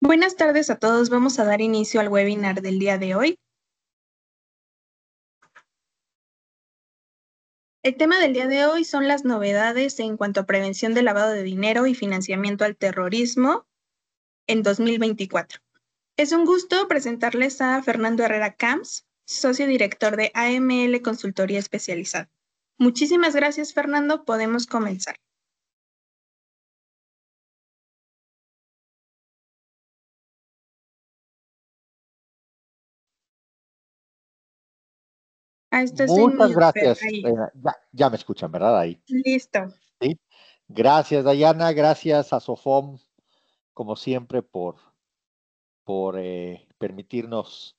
Buenas tardes a todos. Vamos a dar inicio al webinar del día de hoy. El tema del día de hoy son las novedades en cuanto a prevención del lavado de dinero y financiamiento al terrorismo en 2024. Es un gusto presentarles a Fernando Herrera Camps, socio director de AML Consultoría Especializada. Muchísimas gracias, Fernando. Podemos comenzar. Ah, Muchas gracias. Ya, me escuchan, ¿verdad? Ahí. Listo. Gracias, Dayana. Gracias a Sofom, como siempre, por, por eh, permitirnos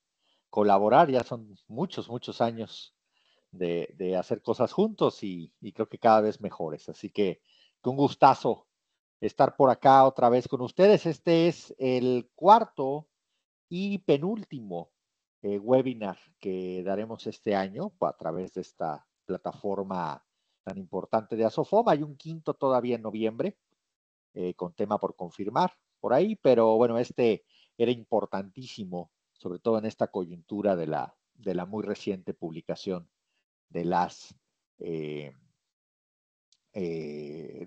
colaborar. Ya son muchos, muchos años de, hacer cosas juntos y, creo que cada vez mejores. Así que, que un gustazo estar por acá otra vez con ustedes. Este es el cuarto y penúltimo eh, webinar que daremos este año a través de esta plataforma tan importante de Asofoma. Hay un quinto todavía en noviembre eh, con tema por confirmar por ahí, pero bueno, este era importantísimo, sobre todo en esta coyuntura de la, de la muy reciente publicación de las eh,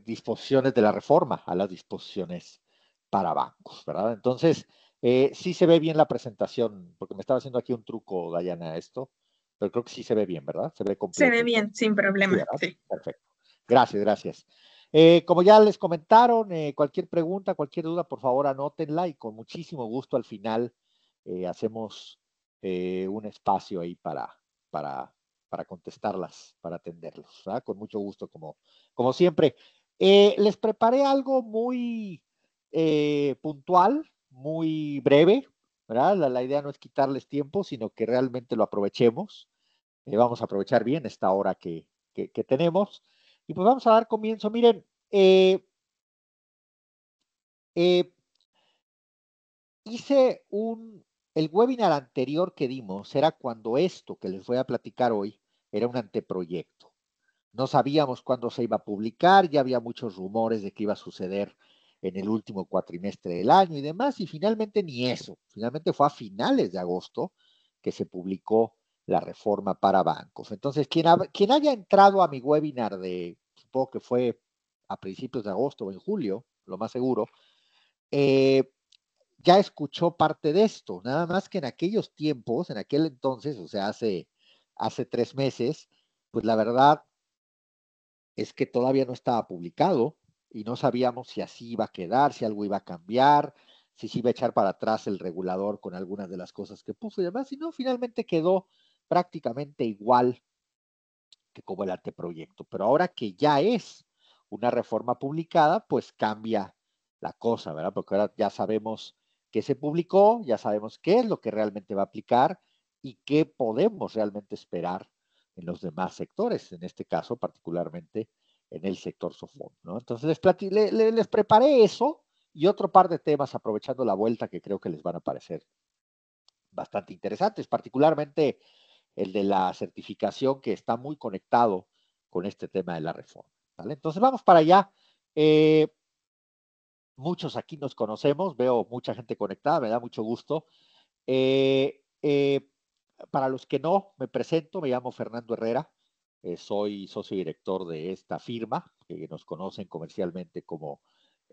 disposiciones de la reforma a las disposiciones para bancos, ¿verdad? Entonces, eh, sí se ve bien la presentación, porque me estaba haciendo aquí un truco, Dayana, esto, pero creo que sí se ve bien, ¿verdad? Se ve Se ve bien, sin problema. Perfecto. Gracias, gracias. Eh, como ya les comentaron, eh, cualquier pregunta, cualquier duda, por favor anótenla y con muchísimo gusto al final hacemos un espacio ahí para, para, para contestarlas, para atenderlos, ¿verdad? Con mucho gusto, como, como siempre. les preparé algo muy puntual, muy breve, ¿verdad? La, idea no es quitarles tiempo, sino que realmente lo aprovechemos. Eh, vamos a aprovechar bien esta hora que, que, tenemos. Y pues vamos a dar comienzo. Miren, eh, eh, hice un, el webinar anterior que dimos era cuando esto que les voy a platicar hoy era un anteproyecto. No sabíamos cuándo se iba a publicar, ya había muchos rumores de que iba a suceder en el último cuatrimestre del año y demás, y finalmente ni eso. Finalmente fue a finales de agosto que se publicó la reforma para bancos. Entonces, quien, haya entrado a mi webinar de, supongo que fue a principios de agosto o en julio, lo más seguro, eh, ya escuchó parte de esto. Nada más que en aquellos tiempos, en aquel entonces, o sea, hace, hace tres meses, pues la verdad es que todavía no estaba publicado y no sabíamos si así iba a quedar, si algo iba a cambiar, si se iba a echar para atrás el regulador con algunas de las cosas que puso y demás, sino finalmente quedó prácticamente igual que como el anteproyecto. Pero ahora que ya es una reforma publicada, pues cambia la cosa, ¿verdad? Porque ahora ya sabemos qué se publicó, ya sabemos qué es lo que realmente va a aplicar y qué podemos realmente esperar en los demás sectores, en este caso particularmente en el sector sofón. ¿no? Entonces les, preparé eso y otro par de temas aprovechando la vuelta que creo que les van a parecer bastante interesantes, particularmente el de la certificación que está muy conectado con este tema de la reforma. Entonces vamos para allá. Eh, muchos aquí nos conocemos, veo mucha gente conectada, me da mucho gusto. Eh, eh, para los que no, me presento, me llamo Fernando Herrera, eh, soy socio director de esta firma, que nos conocen comercialmente como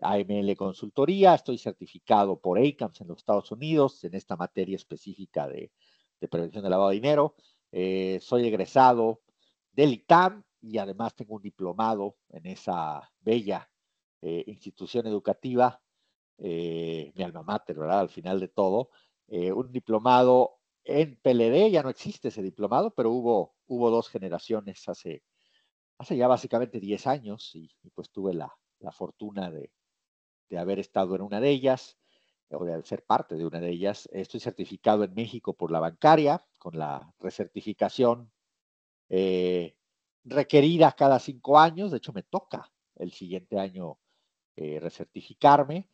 AML Consultoría. Estoy certificado por ACAMS en los Estados Unidos en esta materia específica de, prevención de lavado de dinero. Eh, soy egresado del ITAM y además tengo un diplomado en esa bella eh, institución educativa, mi alma mater, ¿verdad? Al final de todo, un diplomado en PLD ya no existe ese diplomado, pero hubo, hubo dos generaciones hace, ya básicamente 10 años y, pues tuve la, fortuna de, haber estado en una de ellas o de ser parte de una de ellas. Estoy certificado en México por la bancaria con la recertificación eh, requerida cada cinco años. De hecho, me toca el siguiente año eh, recertificarme.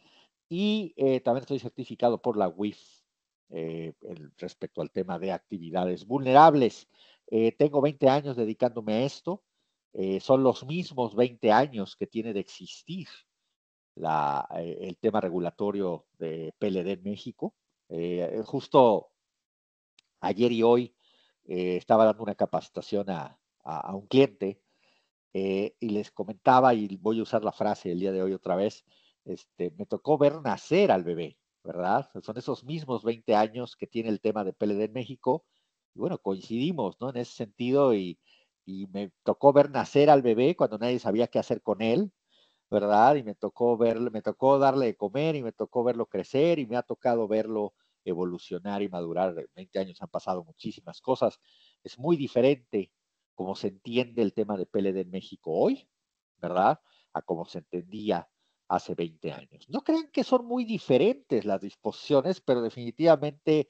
Y eh, también estoy certificado por la WIF eh, respecto al tema de actividades vulnerables. Eh, tengo 20 años dedicándome a esto. Eh, son los mismos 20 años que tiene de existir el tema regulatorio de PLD en México. justo ayer y hoy estaba dando una capacitación a, un cliente y les comentaba, y voy a usar la frase el día de hoy otra vez, este, me tocó ver nacer al bebé. ¿verdad? Son esos mismos 20 años que tiene el tema de PLD en México. Y bueno, coincidimos, ¿no? En ese sentido, y, me tocó ver nacer al bebé cuando nadie sabía qué hacer con él, ¿verdad? Y me tocó ver, me tocó darle de comer y me tocó verlo crecer y me ha tocado verlo evolucionar y madurar. 20 años han pasado muchísimas cosas. Es muy diferente como se entiende el tema de PLD en México hoy, ¿verdad? A cómo se entendía hace 20 años. No crean que son muy diferentes las disposiciones, pero definitivamente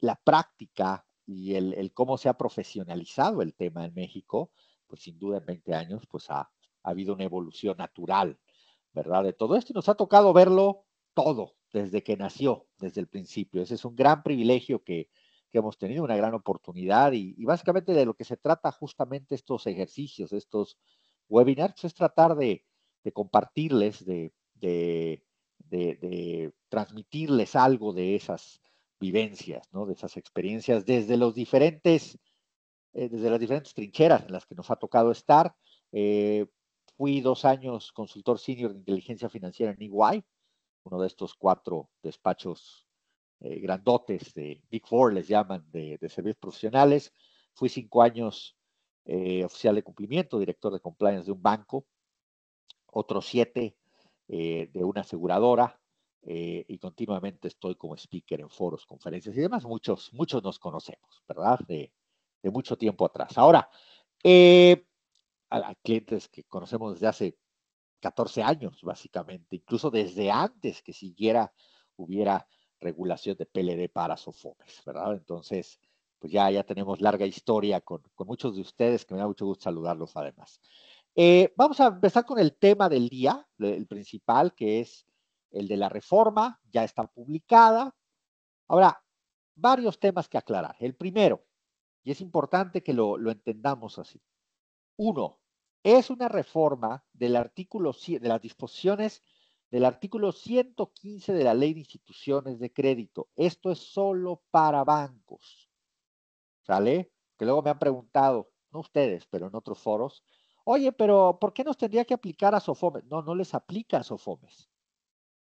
la práctica y el, cómo se ha profesionalizado el tema en México, pues sin duda en 20 años pues ha, habido una evolución natural, ¿verdad? De todo esto y nos ha tocado verlo todo desde que nació, desde el principio. Ese es un gran privilegio que, hemos tenido, una gran oportunidad y, básicamente de lo que se trata justamente estos ejercicios, estos webinars, es tratar de compartirles, de, de, transmitirles algo de esas vivencias, de esas experiencias desde los diferentes, eh, desde las diferentes trincheras en las que nos ha tocado estar. Eh, fui dos años consultor senior de inteligencia financiera en EY, uno de estos cuatro despachos eh, grandotes de Big Four, les llaman, de, de servicios profesionales. Fui cinco años oficial de cumplimiento, director de compliance de un banco, otros siete eh, de una aseguradora eh, y continuamente estoy como speaker en foros, conferencias y demás. Muchos, muchos nos conocemos, ¿verdad? De, mucho tiempo atrás. Ahora, eh, a, clientes que conocemos desde hace 14 años, básicamente, incluso desde antes que siquiera hubiera regulación de PLD para sofones, ¿verdad? Entonces, pues ya, ya tenemos larga historia con, con muchos de ustedes, que me da mucho gusto saludarlos además. Eh, vamos a empezar con el tema del día, el principal, que es el de la reforma, ya está publicada. Ahora, varios temas que aclarar. El primero, y es importante que lo, entendamos así. Uno, es una reforma del artículo, de las disposiciones del artículo 115 de la Ley de Instituciones de Crédito. Esto es solo para bancos. ¿Sale? Que luego me han preguntado, no ustedes, pero en otros foros, Oye, pero ¿por qué nos tendría que aplicar a Sofomes? No, no les aplica a Sofomes.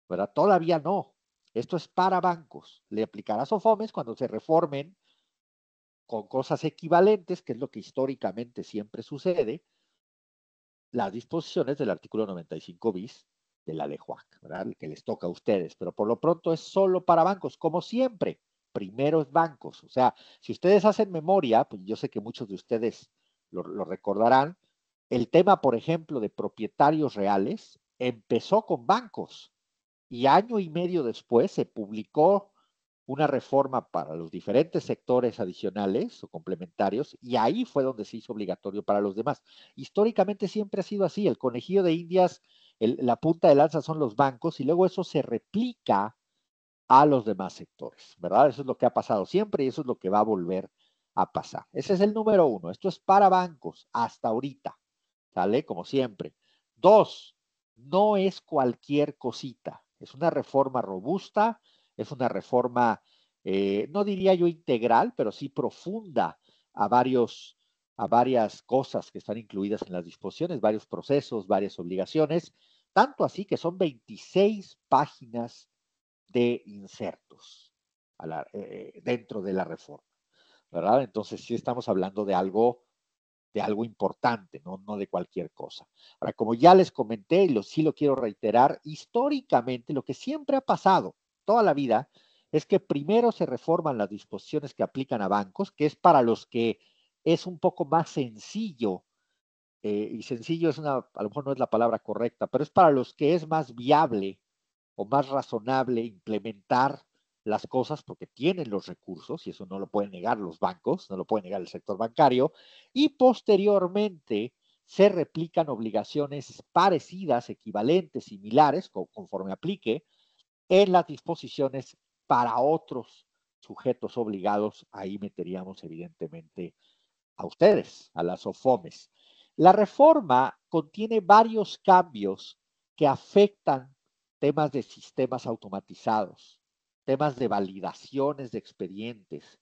¿Verdad? Todavía no. Esto es para bancos. Le aplicará a Sofomes cuando se reformen con cosas equivalentes, que es lo que históricamente siempre sucede, las disposiciones del artículo 95 bis de la ley ¿verdad? que les toca a ustedes, pero por lo pronto es solo para bancos, como siempre, primero es bancos, o sea, si ustedes hacen memoria, pues yo sé que muchos de ustedes lo recordarán, el tema, por ejemplo, de propietarios reales empezó con bancos y año y medio después se publicó una reforma para los diferentes sectores adicionales o complementarios y ahí fue donde se hizo obligatorio para los demás. Históricamente siempre ha sido así, el conejillo de Indias, la punta de lanza son los bancos y luego eso se replica a los demás sectores, ¿verdad? Eso es lo que ha pasado siempre y eso es lo que va a volver a pasar. Ese es el número uno, esto es para bancos hasta ahorita. ¿sale? Como siempre. Dos, no es cualquier cosita, es una reforma robusta, es una reforma, eh, no diría yo integral, pero sí profunda a varios a varias cosas que están incluidas en las disposiciones, varios procesos, varias obligaciones, tanto así que son 26 páginas de insertos eh, dentro de la reforma, ¿verdad? Entonces sí estamos hablando de algo de algo importante, ¿no? no de cualquier cosa. Ahora, como ya les comenté, y lo, sí lo quiero reiterar, históricamente lo que siempre ha pasado toda la vida es que primero se reforman las disposiciones que aplican a bancos, que es para los que es un poco más sencillo, eh, y sencillo es una, a lo mejor no es la palabra correcta, pero es para los que es más viable o más razonable implementar las cosas porque tienen los recursos, y eso no lo pueden negar los bancos, no lo puede negar el sector bancario, y posteriormente se replican obligaciones parecidas, equivalentes, similares, conforme aplique, en las disposiciones para otros sujetos obligados. Ahí meteríamos evidentemente a ustedes, a las OFOMES. La reforma contiene varios cambios que afectan temas de sistemas automatizados, temas de validaciones de expedientes,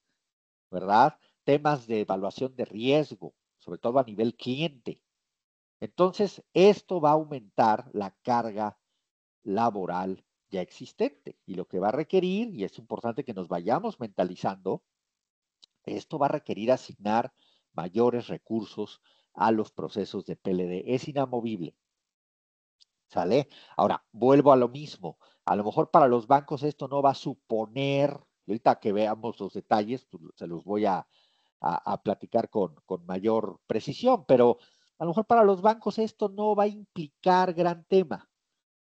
¿verdad? Temas de evaluación de riesgo, sobre todo a nivel cliente. Entonces, esto va a aumentar la carga laboral ya existente y lo que va a requerir, y es importante que nos vayamos mentalizando, esto va a requerir asignar mayores recursos a los procesos de PLD. Es inamovible. ¿Sale? Ahora, vuelvo a lo mismo. A lo mejor para los bancos esto no va a suponer, ahorita que veamos los detalles, pues, se los voy a, platicar con, mayor precisión, pero a lo mejor para los bancos esto no va a implicar gran tema,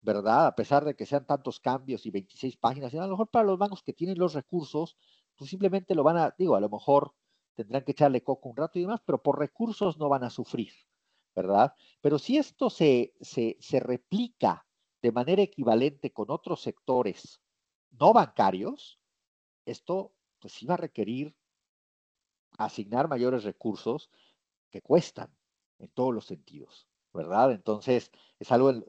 ¿verdad? A pesar de que sean tantos cambios y 26 páginas, a lo mejor para los bancos que tienen los recursos, pues simplemente lo van a, digo, a lo mejor tendrán que echarle coco un rato y demás, pero por recursos no van a sufrir, ¿verdad? Pero si esto se, se replica de manera equivalente con otros sectores no bancarios, esto pues iba a requerir asignar mayores recursos que cuestan en todos los sentidos, ¿verdad? Entonces, es algo eh,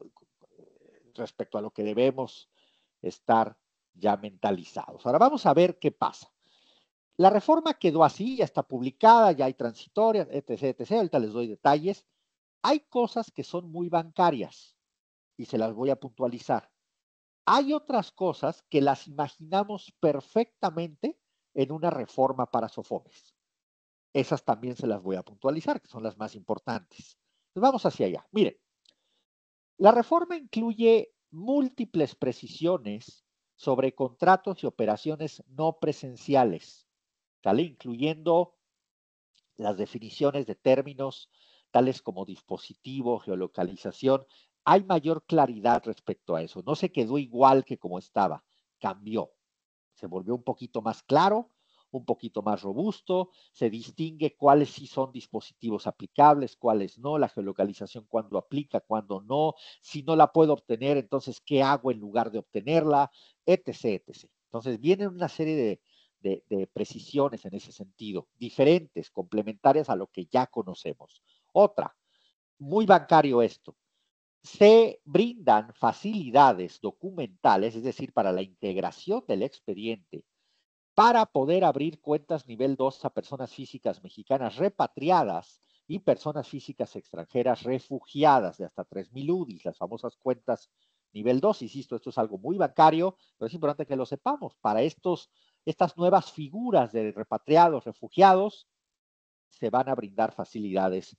respecto a lo que debemos estar ya mentalizados. Ahora vamos a ver qué pasa. La reforma quedó así, ya está publicada, ya hay transitoria, etc., etc. Ahorita les doy detalles. Hay cosas que son muy bancarias, y se las voy a puntualizar. Hay otras cosas que las imaginamos perfectamente en una reforma para Sofomes. Esas también se las voy a puntualizar, que son las más importantes. vamos hacia allá. Miren, la reforma incluye múltiples precisiones sobre contratos y operaciones no presenciales, incluyendo las definiciones de términos tales como dispositivo, geolocalización hay mayor claridad respecto a eso. No se quedó igual que como estaba, cambió. Se volvió un poquito más claro, un poquito más robusto, se distingue cuáles sí son dispositivos aplicables, cuáles no, la geolocalización cuándo aplica, cuándo no, si no la puedo obtener, entonces qué hago en lugar de obtenerla, etc. etc. Entonces vienen una serie de precisiones en ese sentido, diferentes, complementarias a lo que ya conocemos. Otra, muy bancario esto, se brindan facilidades documentales, es decir, para la integración del expediente, para poder abrir cuentas nivel 2 a personas físicas mexicanas repatriadas y personas físicas extranjeras refugiadas de hasta 3.000 UDIs, las famosas cuentas nivel 2. Insisto, esto es algo muy bancario, pero es importante que lo sepamos. Para estos, estas nuevas figuras de repatriados, refugiados, se van a brindar facilidades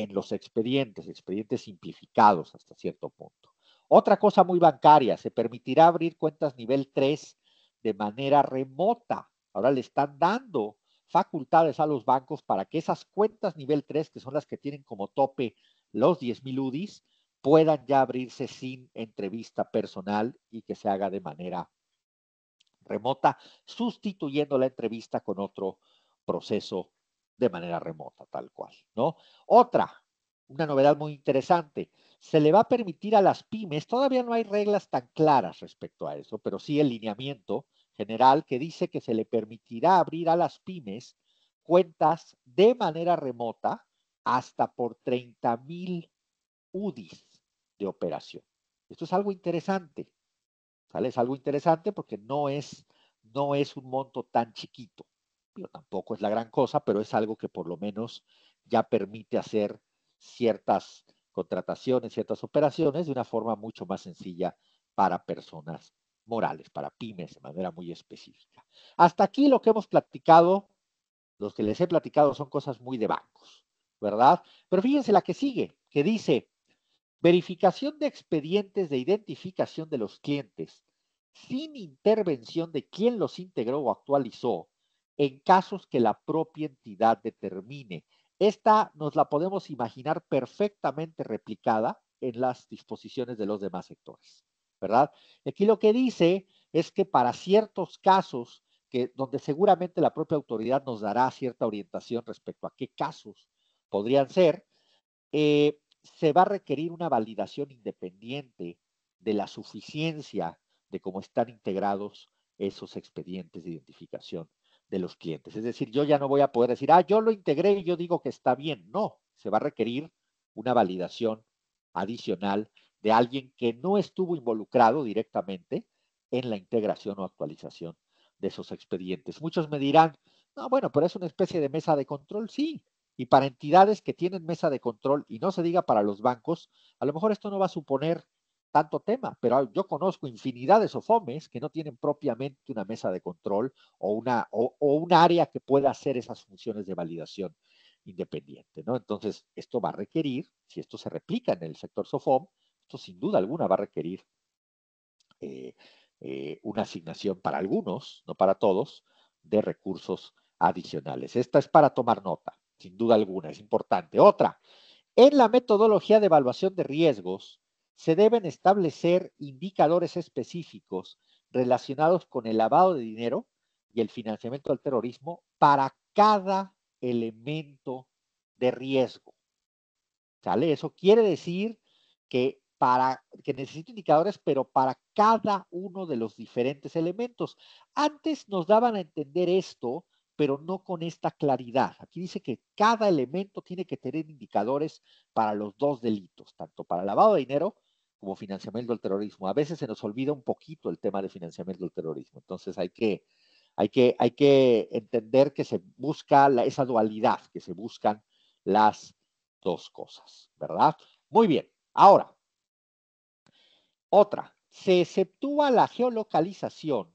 en los expedientes, expedientes simplificados hasta cierto punto. Otra cosa muy bancaria, se permitirá abrir cuentas nivel 3 de manera remota. Ahora le están dando facultades a los bancos para que esas cuentas nivel 3, que son las que tienen como tope los 10.000 UDIs, puedan ya abrirse sin entrevista personal y que se haga de manera remota, sustituyendo la entrevista con otro proceso de manera remota, tal cual, ¿no? Otra, una novedad muy interesante, se le va a permitir a las pymes, todavía no hay reglas tan claras respecto a eso, pero sí el lineamiento general que dice que se le permitirá abrir a las pymes cuentas de manera remota hasta por 30 mil UDIs de operación. Esto es algo interesante, ¿sale? Es algo interesante porque no es, no es un monto tan chiquito tampoco es la gran cosa, pero es algo que por lo menos ya permite hacer ciertas contrataciones, ciertas operaciones de una forma mucho más sencilla para personas morales, para pymes de manera muy específica. Hasta aquí lo que hemos platicado, los que les he platicado son cosas muy de bancos, ¿verdad? Pero fíjense la que sigue, que dice, verificación de expedientes de identificación de los clientes sin intervención de quien los integró o actualizó en casos que la propia entidad determine. Esta nos la podemos imaginar perfectamente replicada en las disposiciones de los demás sectores, ¿verdad? Aquí lo que dice es que para ciertos casos, que, donde seguramente la propia autoridad nos dará cierta orientación respecto a qué casos podrían ser, eh, se va a requerir una validación independiente de la suficiencia de cómo están integrados esos expedientes de identificación de los clientes. Es decir, yo ya no voy a poder decir, ah, yo lo integré y yo digo que está bien. No, se va a requerir una validación adicional de alguien que no estuvo involucrado directamente en la integración o actualización de esos expedientes. Muchos me dirán, no, bueno, pero es una especie de mesa de control, sí. Y para entidades que tienen mesa de control, y no se diga para los bancos, a lo mejor esto no va a suponer tanto tema, pero yo conozco infinidad de sofomes que no tienen propiamente una mesa de control o, una, o, un área que pueda hacer esas funciones de validación independiente, ¿no? Entonces, esto va a requerir, si esto se replica en el sector SOFOM, esto sin duda alguna va a requerir eh, eh, una asignación para algunos, no para todos, de recursos adicionales. Esta es para tomar nota, sin duda alguna, es importante. Otra, en la metodología de evaluación de riesgos, se deben establecer indicadores específicos relacionados con el lavado de dinero y el financiamiento del terrorismo para cada elemento de riesgo. ¿Sale? Eso quiere decir que para que necesito indicadores, pero para cada uno de los diferentes elementos. Antes nos daban a entender esto, pero no con esta claridad. Aquí dice que cada elemento tiene que tener indicadores para los dos delitos, tanto para lavado de dinero como financiamiento al terrorismo. A veces se nos olvida un poquito el tema de financiamiento al terrorismo. Entonces hay que, hay que, hay que entender que se busca esa dualidad, que se buscan las dos cosas, ¿verdad? Muy bien. Ahora, otra, se exceptúa la geolocalización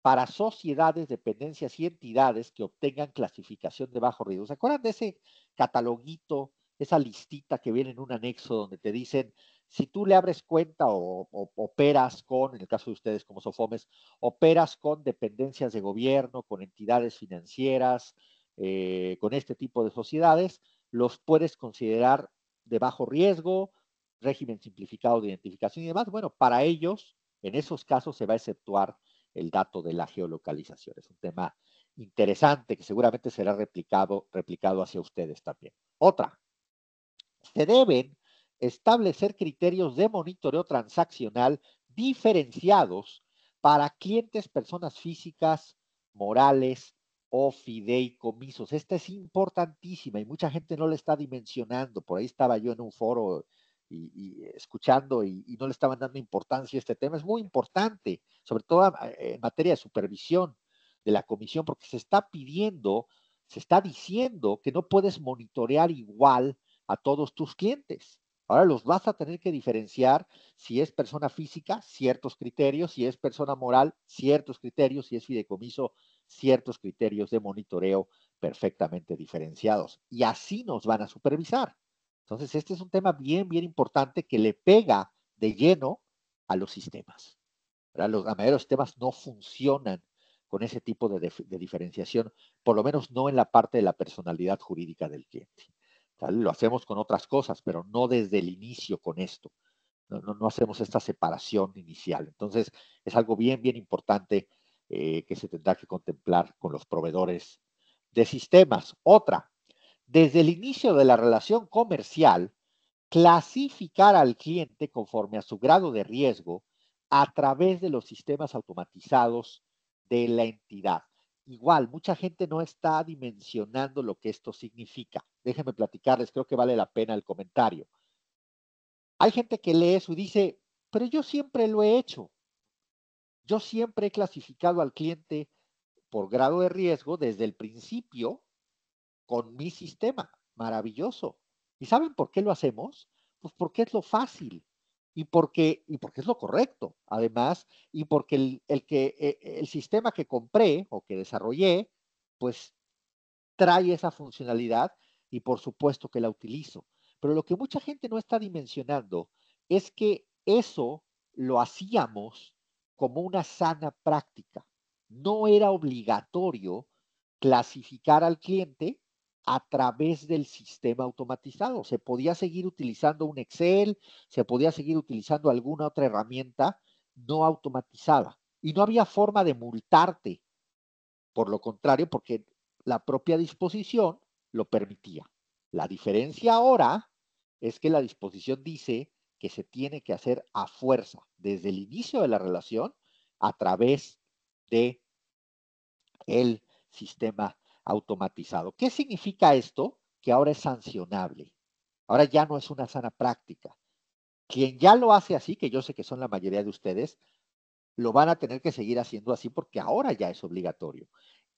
para sociedades, dependencias y entidades que obtengan clasificación de bajo riesgo. ¿Se acuerdan de ese cataloguito, esa listita que viene en un anexo donde te dicen si tú le abres cuenta o, operas con, en el caso de ustedes como Sofomes, operas con dependencias de gobierno, con entidades financieras, eh, con este tipo de sociedades, los puedes considerar de bajo riesgo, régimen simplificado de identificación y demás. Bueno, para ellos, en esos casos se va a exceptuar el dato de la geolocalización. Es un tema interesante que seguramente será replicado, replicado hacia ustedes también. Otra, se deben establecer criterios de monitoreo transaccional diferenciados para clientes, personas físicas, morales o fideicomisos. Esta es importantísima y mucha gente no la está dimensionando. Por ahí estaba yo en un foro y, escuchando y, y, no le estaban dando importancia a este tema. Es muy importante, sobre todo ah, en materia de supervisión de la comisión, porque se está pidiendo, se está diciendo que no puedes monitorear igual a todos tus clientes. Ahora los vas a tener que diferenciar si es persona física, ciertos criterios, si es persona moral, ciertos criterios, si es fideicomiso, ciertos criterios de monitoreo perfectamente diferenciados. Y así nos van a supervisar. Entonces, este es un tema bien, bien importante que le pega de lleno a los sistemas. Los, la mayoría los sistemas no funcionan con ese tipo de diferenciación, por lo menos no en la parte de la personalidad jurídica del cliente. Lo hacemos con otras cosas, pero no desde el inicio con esto. No, no, hacemos esta separación inicial. Entonces, es algo bien, bien importante eh, que se tendrá que contemplar con los proveedores de sistemas. Otra, desde el inicio de la relación comercial, clasificar al cliente conforme a su grado de riesgo a través de los sistemas automatizados de la entidad igual, mucha gente no está dimensionando lo que esto significa. Déjenme platicarles, creo que vale la pena el comentario. Hay gente que lee eso y dice, pero yo siempre lo he hecho. Yo siempre he clasificado al cliente por grado de riesgo desde el principio con mi sistema. Maravilloso. ¿Y saben por qué lo hacemos? Pues porque es lo fácil y porque, y es lo correcto, además, y porque el, que, eh, el sistema que compré o que desarrollé, pues trae esa funcionalidad y por supuesto que la utilizo. Pero lo que mucha gente no está dimensionando es que eso lo hacíamos como una sana práctica. No era obligatorio clasificar al cliente a través del sistema automatizado. Se podía seguir utilizando un Excel, se podía seguir utilizando alguna otra herramienta no automatizada. Y no había forma de multarte. Por lo contrario, porque la propia disposición lo permitía. La diferencia ahora es que la disposición dice que se tiene que hacer a fuerza desde el inicio de la relación a través de el sistema automatizado. ¿Qué significa esto? Que ahora es sancionable. Ahora ya no es una sana práctica. Quien ya lo hace así, que yo sé que son la mayoría de ustedes, lo van a tener que seguir haciendo así porque ahora ya es obligatorio.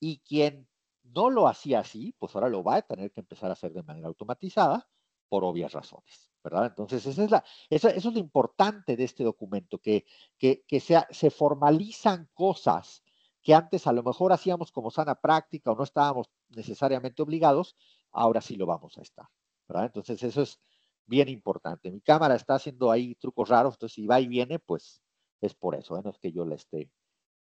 Y quien no lo hacía así, pues ahora lo va a tener que empezar a hacer de manera automatizada por obvias razones, ¿verdad? Entonces, esa es la, eso, es lo importante de este documento, que, que, sea, se formalizan cosas que antes a lo mejor hacíamos como sana práctica o no estábamos necesariamente obligados, ahora sí lo vamos a estar. ¿verdad? Entonces eso es bien importante. Mi cámara está haciendo ahí trucos raros, entonces si va y viene, pues es por eso, menos ¿eh? que yo la esté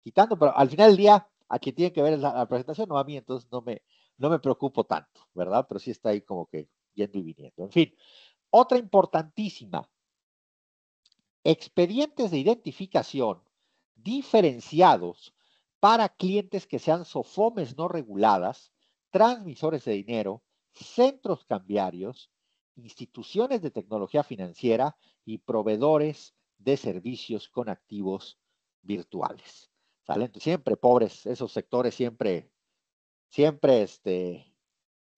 quitando, pero al final del día a quien tiene que ver la, presentación, no a mí, entonces no me, no me preocupo tanto, ¿verdad? Pero sí está ahí como que yendo y viniendo. En fin, otra importantísima, expedientes de identificación diferenciados para clientes que sean sofomes no reguladas, transmisores de dinero, centros cambiarios, instituciones de tecnología financiera y proveedores de servicios con activos virtuales. siempre pobres, esos sectores siempre, siempre este,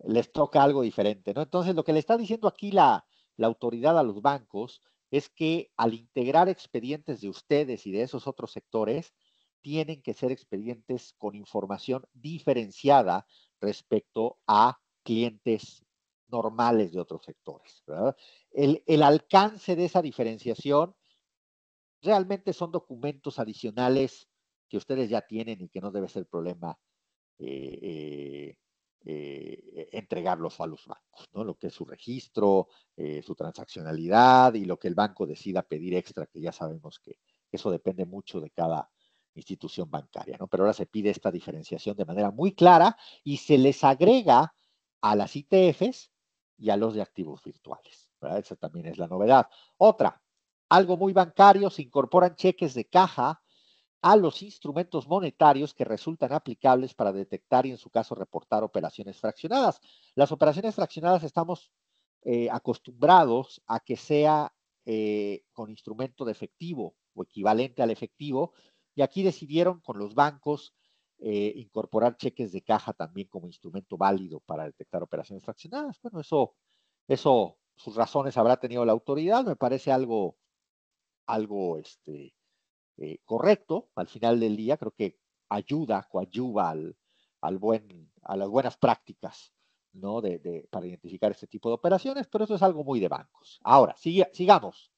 les toca algo diferente, ¿no? Entonces, lo que le está diciendo aquí la, la autoridad a los bancos es que al integrar expedientes de ustedes y de esos otros sectores, tienen que ser expedientes con información diferenciada respecto a clientes normales de otros sectores. El, alcance de esa diferenciación realmente son documentos adicionales que ustedes ya tienen y que no debe ser problema eh, eh, eh, entregarlos a los bancos, ¿no? Lo que es su registro, su transaccionalidad y lo que el banco decida pedir extra, que ya sabemos que eso depende mucho de cada, institución bancaria, ¿no? Pero ahora se pide esta diferenciación de manera muy clara y se les agrega a las ITFs y a los de activos virtuales. ¿verdad? Esa también es la novedad. Otra, algo muy bancario, se incorporan cheques de caja a los instrumentos monetarios que resultan aplicables para detectar y en su caso reportar operaciones fraccionadas. Las operaciones fraccionadas estamos eh, acostumbrados a que sea eh, con instrumento de efectivo o equivalente al efectivo, y aquí decidieron con los bancos eh, incorporar cheques de caja también como instrumento válido para detectar operaciones fraccionadas. Bueno, eso, eso, sus razones habrá tenido la autoridad, me parece algo, algo este, eh, correcto. Al final del día creo que ayuda, coadyuva al, buen, a las buenas prácticas ¿no? De, para identificar este tipo de operaciones, pero eso es algo muy de bancos. Ahora, sigamos.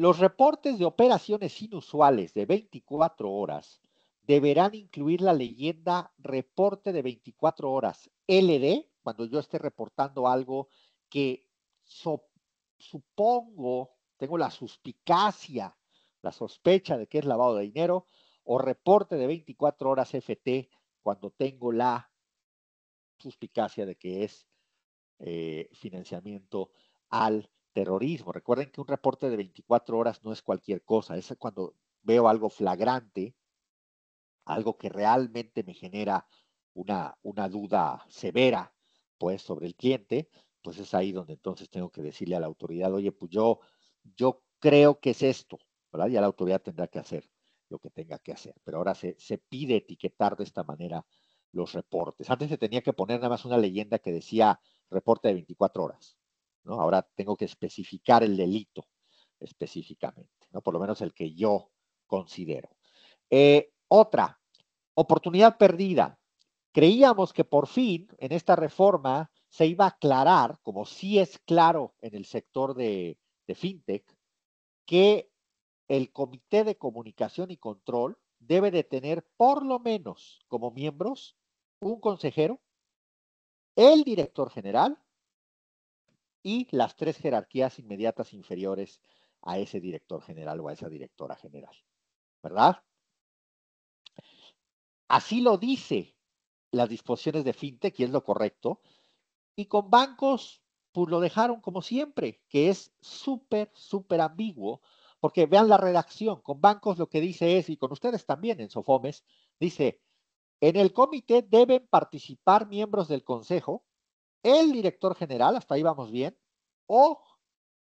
Los reportes de operaciones inusuales de 24 horas deberán incluir la leyenda reporte de 24 horas LD, cuando yo esté reportando algo que supongo, tengo la suspicacia, la sospecha de que es lavado de dinero, o reporte de 24 horas FT, cuando tengo la suspicacia de que es eh, financiamiento al terrorismo. Recuerden que un reporte de 24 horas no es cualquier cosa, es cuando veo algo flagrante, algo que realmente me genera una, una duda severa, pues, sobre el cliente, pues es ahí donde entonces tengo que decirle a la autoridad, oye, pues yo, yo creo que es esto, ¿verdad? Ya la autoridad tendrá que hacer lo que tenga que hacer. Pero ahora se, se pide etiquetar de esta manera los reportes. Antes se tenía que poner nada más una leyenda que decía reporte de 24 horas. Ahora tengo que especificar el delito específicamente, ¿no? Por lo menos el que yo considero. Eh, otra, oportunidad perdida. Creíamos que por fin en esta reforma se iba a aclarar, como sí es claro en el sector de, de FinTech, que el Comité de Comunicación y Control debe de tener por lo menos como miembros un consejero, el director general y las tres jerarquías inmediatas inferiores a ese director general o a esa directora general. ¿Verdad? Así lo dice las disposiciones de FinTech y es lo correcto. Y con bancos, pues lo dejaron como siempre, que es súper, súper ambiguo, porque vean la redacción. Con bancos lo que dice es, y con ustedes también en Sofomes, dice, en el comité deben participar miembros del consejo el director general, hasta ahí vamos bien, o,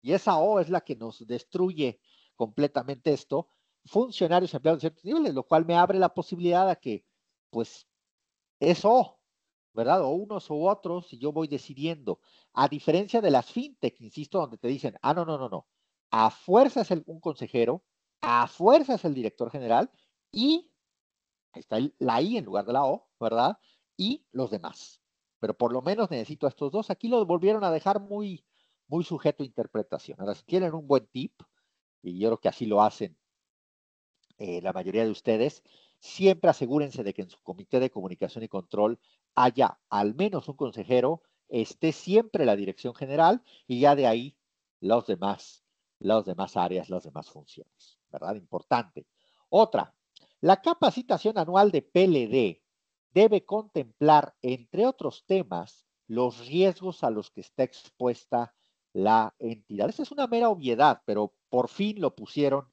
y esa O es la que nos destruye completamente esto, funcionarios empleados de ciertos niveles, lo cual me abre la posibilidad a que, pues, eso, ¿verdad? O unos u otros, y yo voy decidiendo. A diferencia de las fintech, insisto, donde te dicen, ah, no, no, no, no, a fuerza es el, un consejero, a fuerza es el director general y está la I en lugar de la O, ¿verdad? Y los demás pero por lo menos necesito a estos dos. Aquí los volvieron a dejar muy, muy sujeto a interpretación. Ahora, si quieren un buen tip, y yo creo que así lo hacen eh, la mayoría de ustedes, siempre asegúrense de que en su comité de comunicación y control haya al menos un consejero, esté siempre la dirección general y ya de ahí los demás, las demás áreas, las demás funciones, ¿verdad? Importante. Otra, la capacitación anual de PLD debe contemplar, entre otros temas, los riesgos a los que está expuesta la entidad. Esa es una mera obviedad, pero por fin lo pusieron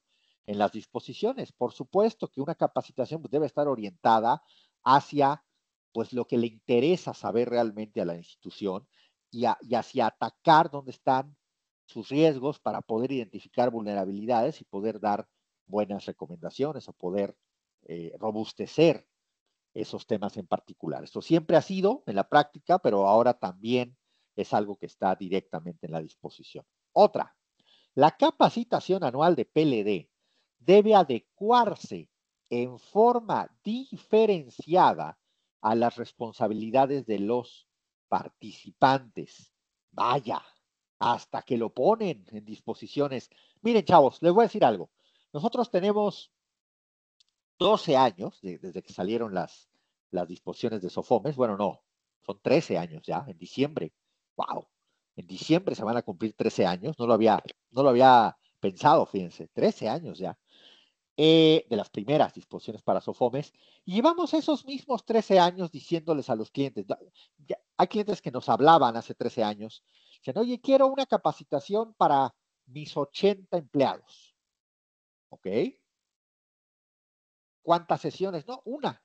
en las disposiciones. Por supuesto que una capacitación pues, debe estar orientada hacia pues, lo que le interesa saber realmente a la institución y, hacia atacar dónde están sus riesgos para poder identificar vulnerabilidades y poder dar buenas recomendaciones o poder eh, robustecer esos temas en particular. Esto siempre ha sido en la práctica, pero ahora también es algo que está directamente en la disposición. Otra, la capacitación anual de PLD debe adecuarse en forma diferenciada a las responsabilidades de los participantes. Vaya, hasta que lo ponen en disposiciones. Miren, chavos, les voy a decir algo. Nosotros tenemos 12 años desde que salieron las, disposiciones de Sofomes. Bueno, no, son 13 años ya, en diciembre. ¡Wow! En diciembre se van a cumplir 13 años. No lo había, no lo había pensado, fíjense, 13 años ya. Eh, de las primeras disposiciones para Sofomes, y llevamos esos mismos 13 años diciéndoles a los clientes, hay clientes que nos hablaban hace 13 años, dicen, oye, quiero una capacitación para mis 80 empleados. ¿Ok? cuántas sesiones, no, una.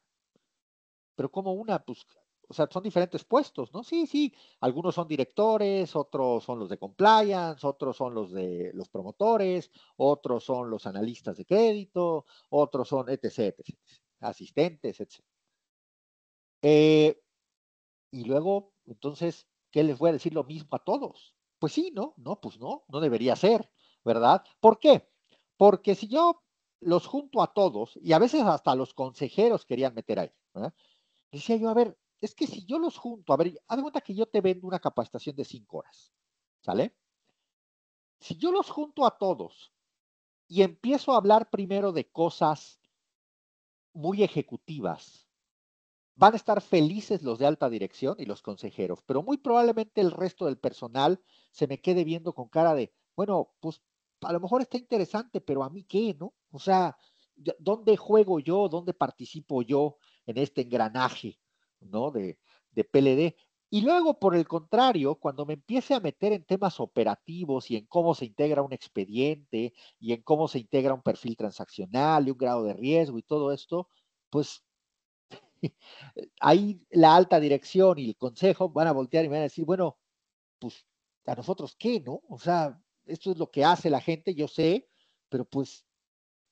Pero como una, pues, o sea, son diferentes puestos, ¿no? Sí, sí, algunos son directores, otros son los de compliance, otros son los de los promotores, otros son los analistas de crédito, otros son etc, asistentes, etc. Eh, y luego, entonces, ¿qué les voy a decir lo mismo a todos? Pues sí, ¿no? No, pues no, no debería ser, ¿verdad? ¿Por qué? Porque si yo los junto a todos y a veces hasta los consejeros querían meter ahí. ¿verdad? Decía yo, a ver, es que si yo los junto, a ver, haz de cuenta que yo te vendo una capacitación de cinco horas, ¿sale? Si yo los junto a todos y empiezo a hablar primero de cosas muy ejecutivas, van a estar felices los de alta dirección y los consejeros, pero muy probablemente el resto del personal se me quede viendo con cara de, bueno, pues a lo mejor está interesante, pero a mí qué, ¿no? O sea, ¿dónde juego yo? ¿Dónde participo yo en este engranaje, ¿no? De, de PLD. Y luego, por el contrario, cuando me empiece a meter en temas operativos y en cómo se integra un expediente y en cómo se integra un perfil transaccional y un grado de riesgo y todo esto, pues ahí la alta dirección y el consejo van a voltear y me van a decir, bueno, pues a nosotros qué, ¿no? O sea, esto es lo que hace la gente, yo sé, pero pues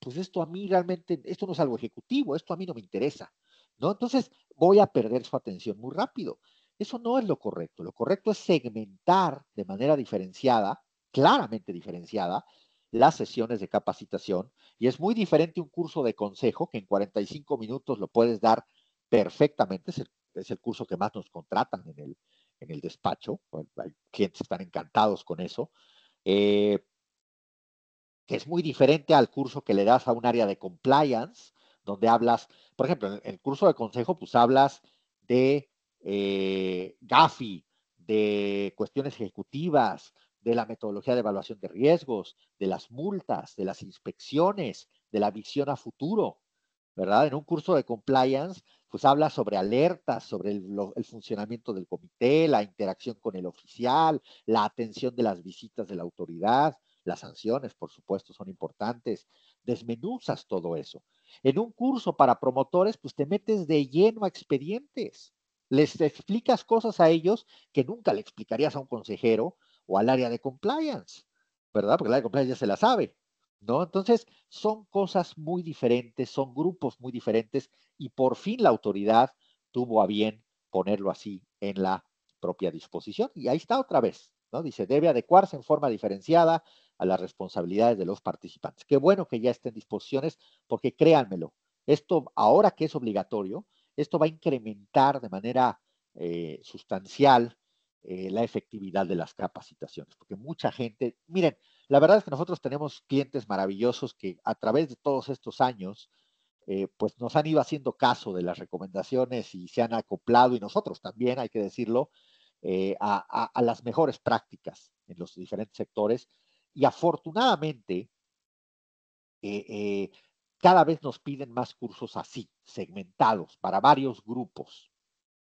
pues esto a mí realmente, esto no es algo ejecutivo, esto a mí no me interesa, ¿no? Entonces voy a perder su atención muy rápido. Eso no es lo correcto. Lo correcto es segmentar de manera diferenciada, claramente diferenciada, las sesiones de capacitación. Y es muy diferente un curso de consejo, que en 45 minutos lo puedes dar perfectamente, es el, curso que más nos contratan en el, en el despacho, hay clientes están encantados con eso. Eh, que es muy diferente al curso que le das a un área de compliance, donde hablas, por ejemplo, en el curso de consejo, pues hablas de eh, GAFI, de cuestiones ejecutivas, de la metodología de evaluación de riesgos, de las multas, de las inspecciones, de la visión a futuro, ¿verdad? En un curso de compliance, pues hablas sobre alertas, sobre el, el, funcionamiento del comité, la interacción con el oficial, la atención de las visitas de la autoridad. Las sanciones, por supuesto, son importantes. Desmenuzas todo eso. En un curso para promotores, pues te metes de lleno a expedientes. Les explicas cosas a ellos que nunca le explicarías a un consejero o al área de compliance, ¿verdad? Porque el área de compliance ya se la sabe, ¿no? Entonces, son cosas muy diferentes, son grupos muy diferentes y por fin la autoridad tuvo a bien ponerlo así en la propia disposición. Y ahí está otra vez, Dice, debe adecuarse en forma diferenciada a las responsabilidades de los participantes. Qué bueno que ya estén disposiciones, porque créanmelo, esto ahora que es obligatorio, esto va a incrementar de manera eh, sustancial eh, la efectividad de las capacitaciones, porque mucha gente, miren, la verdad es que nosotros tenemos clientes maravillosos que a través de todos estos años, eh, pues nos han ido haciendo caso de las recomendaciones y se han acoplado, y nosotros también, hay que decirlo, eh, a, las mejores prácticas en los diferentes sectores. Y afortunadamente, eh, eh, cada vez nos piden más cursos así, segmentados, para varios grupos.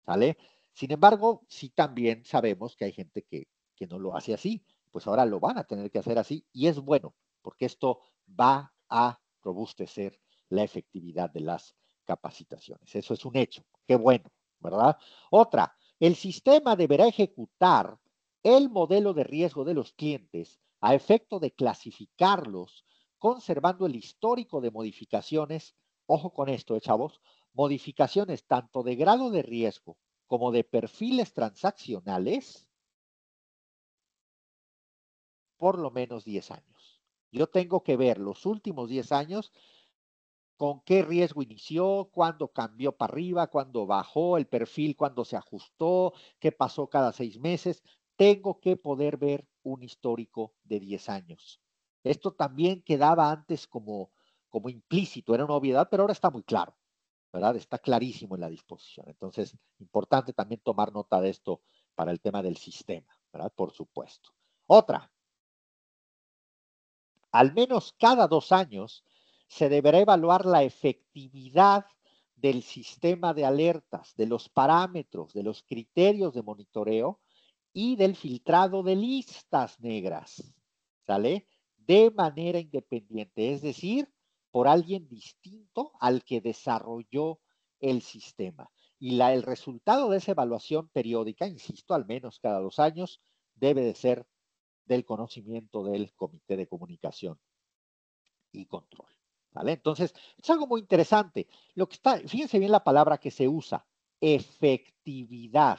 ¿Sale? Sin embargo, sí también sabemos que hay gente que, que no lo hace así, pues ahora lo van a tener que hacer así y es bueno, porque esto va a robustecer la efectividad de las capacitaciones. Eso es un hecho. Qué bueno, ¿verdad? Otra, el sistema deberá ejecutar el modelo de riesgo de los clientes a efecto de clasificarlos, conservando el histórico de modificaciones, ojo con esto, eh, chavos, modificaciones tanto de grado de riesgo como de perfiles transaccionales, por lo menos 10 años. Yo tengo que ver los últimos 10 años con qué riesgo inició, cuándo cambió para arriba, cuándo bajó el perfil, cuándo se ajustó, qué pasó cada seis meses. Tengo que poder ver un histórico de 10 años. Esto también quedaba antes como, como implícito, era una obviedad, pero ahora está muy claro, ¿verdad? Está clarísimo en la disposición. Entonces, importante también tomar nota de esto para el tema del sistema, ¿verdad? Por supuesto. Otra. Al menos cada dos años se deberá evaluar la efectividad del sistema de alertas, de los parámetros, de los criterios de monitoreo y del filtrado de listas negras, ¿sale? De manera independiente, es decir, por alguien distinto al que desarrolló el sistema. Y el resultado de esa evaluación periódica, insisto, al menos cada dos años, debe de ser del conocimiento del Comité de Comunicación y Control. Entonces, es algo muy interesante. Lo que está, fíjense bien la palabra que se usa, efectividad.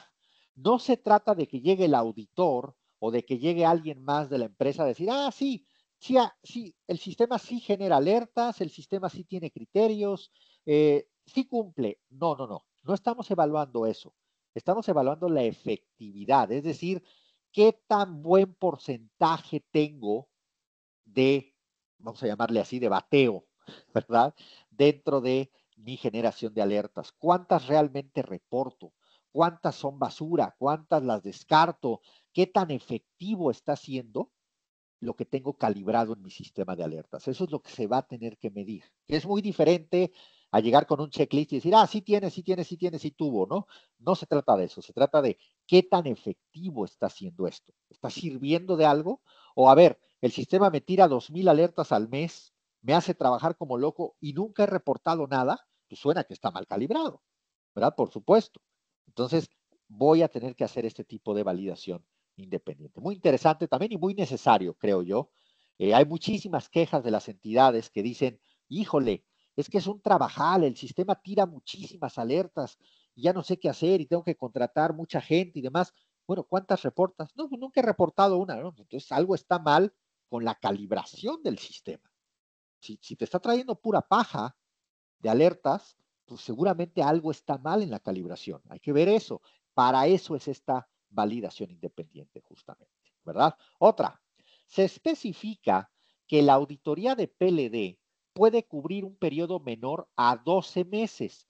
No se trata de que llegue el auditor o de que llegue alguien más de la empresa a decir, ah, sí, sí, ah, el sistema sí genera alertas, el sistema sí tiene criterios, eh, sí cumple. No, no, no. No estamos evaluando eso. Estamos evaluando la efectividad, es decir, qué tan buen porcentaje tengo de, vamos a llamarle así, de bateo ¿verdad? Dentro de mi generación de alertas. ¿Cuántas realmente reporto? ¿Cuántas son basura? ¿Cuántas las descarto? ¿Qué tan efectivo está siendo lo que tengo calibrado en mi sistema de alertas? Eso es lo que se va a tener que medir. Es muy diferente a llegar con un checklist y decir, ah, sí tiene, sí tiene, sí tiene, sí tuvo, ¿no? No se trata de eso, se trata de qué tan efectivo está siendo esto. ¿Está sirviendo de algo? O a ver, el sistema me tira dos mil alertas al mes, me hace trabajar como loco y nunca he reportado nada, pues suena que está mal calibrado, ¿verdad? Por supuesto. Entonces, voy a tener que hacer este tipo de validación independiente. Muy interesante también y muy necesario, creo yo. Eh, hay muchísimas quejas de las entidades que dicen, híjole, es que es un trabajal, el sistema tira muchísimas alertas y ya no sé qué hacer y tengo que contratar mucha gente y demás. Bueno, ¿cuántas reportas? No, nunca he reportado una, ¿no? Entonces algo está mal con la calibración del sistema. Si, te está trayendo pura paja de alertas, pues seguramente algo está mal en la calibración. Hay que ver eso. Para eso es esta validación independiente, justamente, ¿verdad? Otra, se especifica que la auditoría de PLD puede cubrir un periodo menor a 12 meses.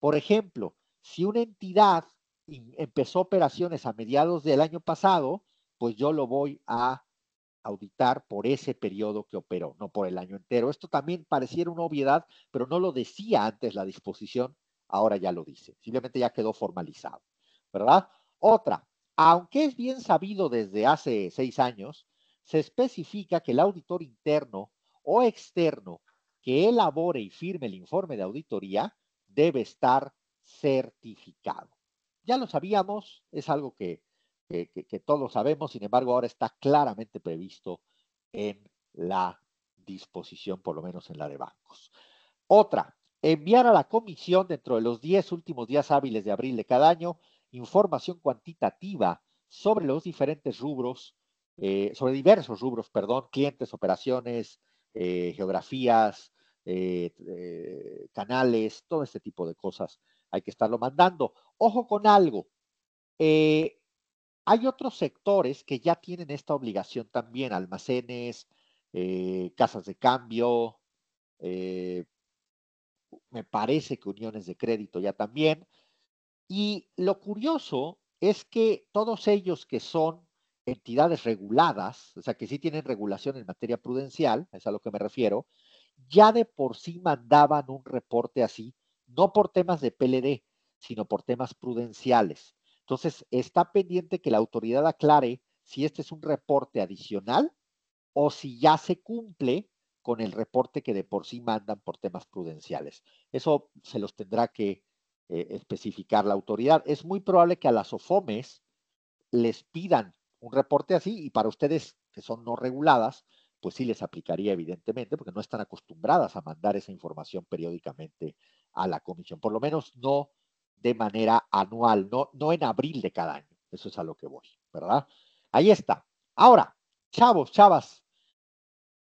Por ejemplo, si una entidad empezó operaciones a mediados del año pasado, pues yo lo voy a auditar por ese periodo que operó, no por el año entero. Esto también pareciera una obviedad, pero no lo decía antes la disposición, ahora ya lo dice. Simplemente ya quedó formalizado, ¿verdad? Otra, aunque es bien sabido desde hace seis años, se especifica que el auditor interno o externo que elabore y firme el informe de auditoría debe estar certificado. Ya lo sabíamos, es algo que eh, que, todos sabemos, sin embargo, ahora está claramente previsto en la disposición, por lo menos en la de bancos. Otra, enviar a la comisión dentro de los 10 últimos días hábiles de abril de cada año información cuantitativa sobre los diferentes rubros, eh, sobre diversos rubros, perdón, clientes, operaciones, eh, geografías, canales, todo este tipo de cosas hay que estarlo mandando. Ojo con algo, hay otros sectores que ya tienen esta obligación también, almacenes, eh, casas de cambio, eh, me parece que uniones de crédito ya también. Y lo curioso es que todos ellos que son entidades reguladas, o sea, que sí tienen regulación en materia prudencial, es a lo que me refiero, ya de por sí mandaban un reporte así, no por temas de PLD, sino por temas prudenciales. Entonces, está pendiente que la autoridad aclare si este es un reporte adicional o si ya se cumple con el reporte que de por sí mandan por temas prudenciales. Eso se los tendrá que eh, especificar la autoridad. Es muy probable que a las OFOMES les pidan un reporte así y para ustedes que son no reguladas, pues sí les aplicaría evidentemente porque no están acostumbradas a mandar esa información periódicamente a la comisión, por lo menos no de manera anual, no, no en abril de cada año. Eso es a lo que voy, ¿verdad? Ahí está. Ahora, chavos, chavas,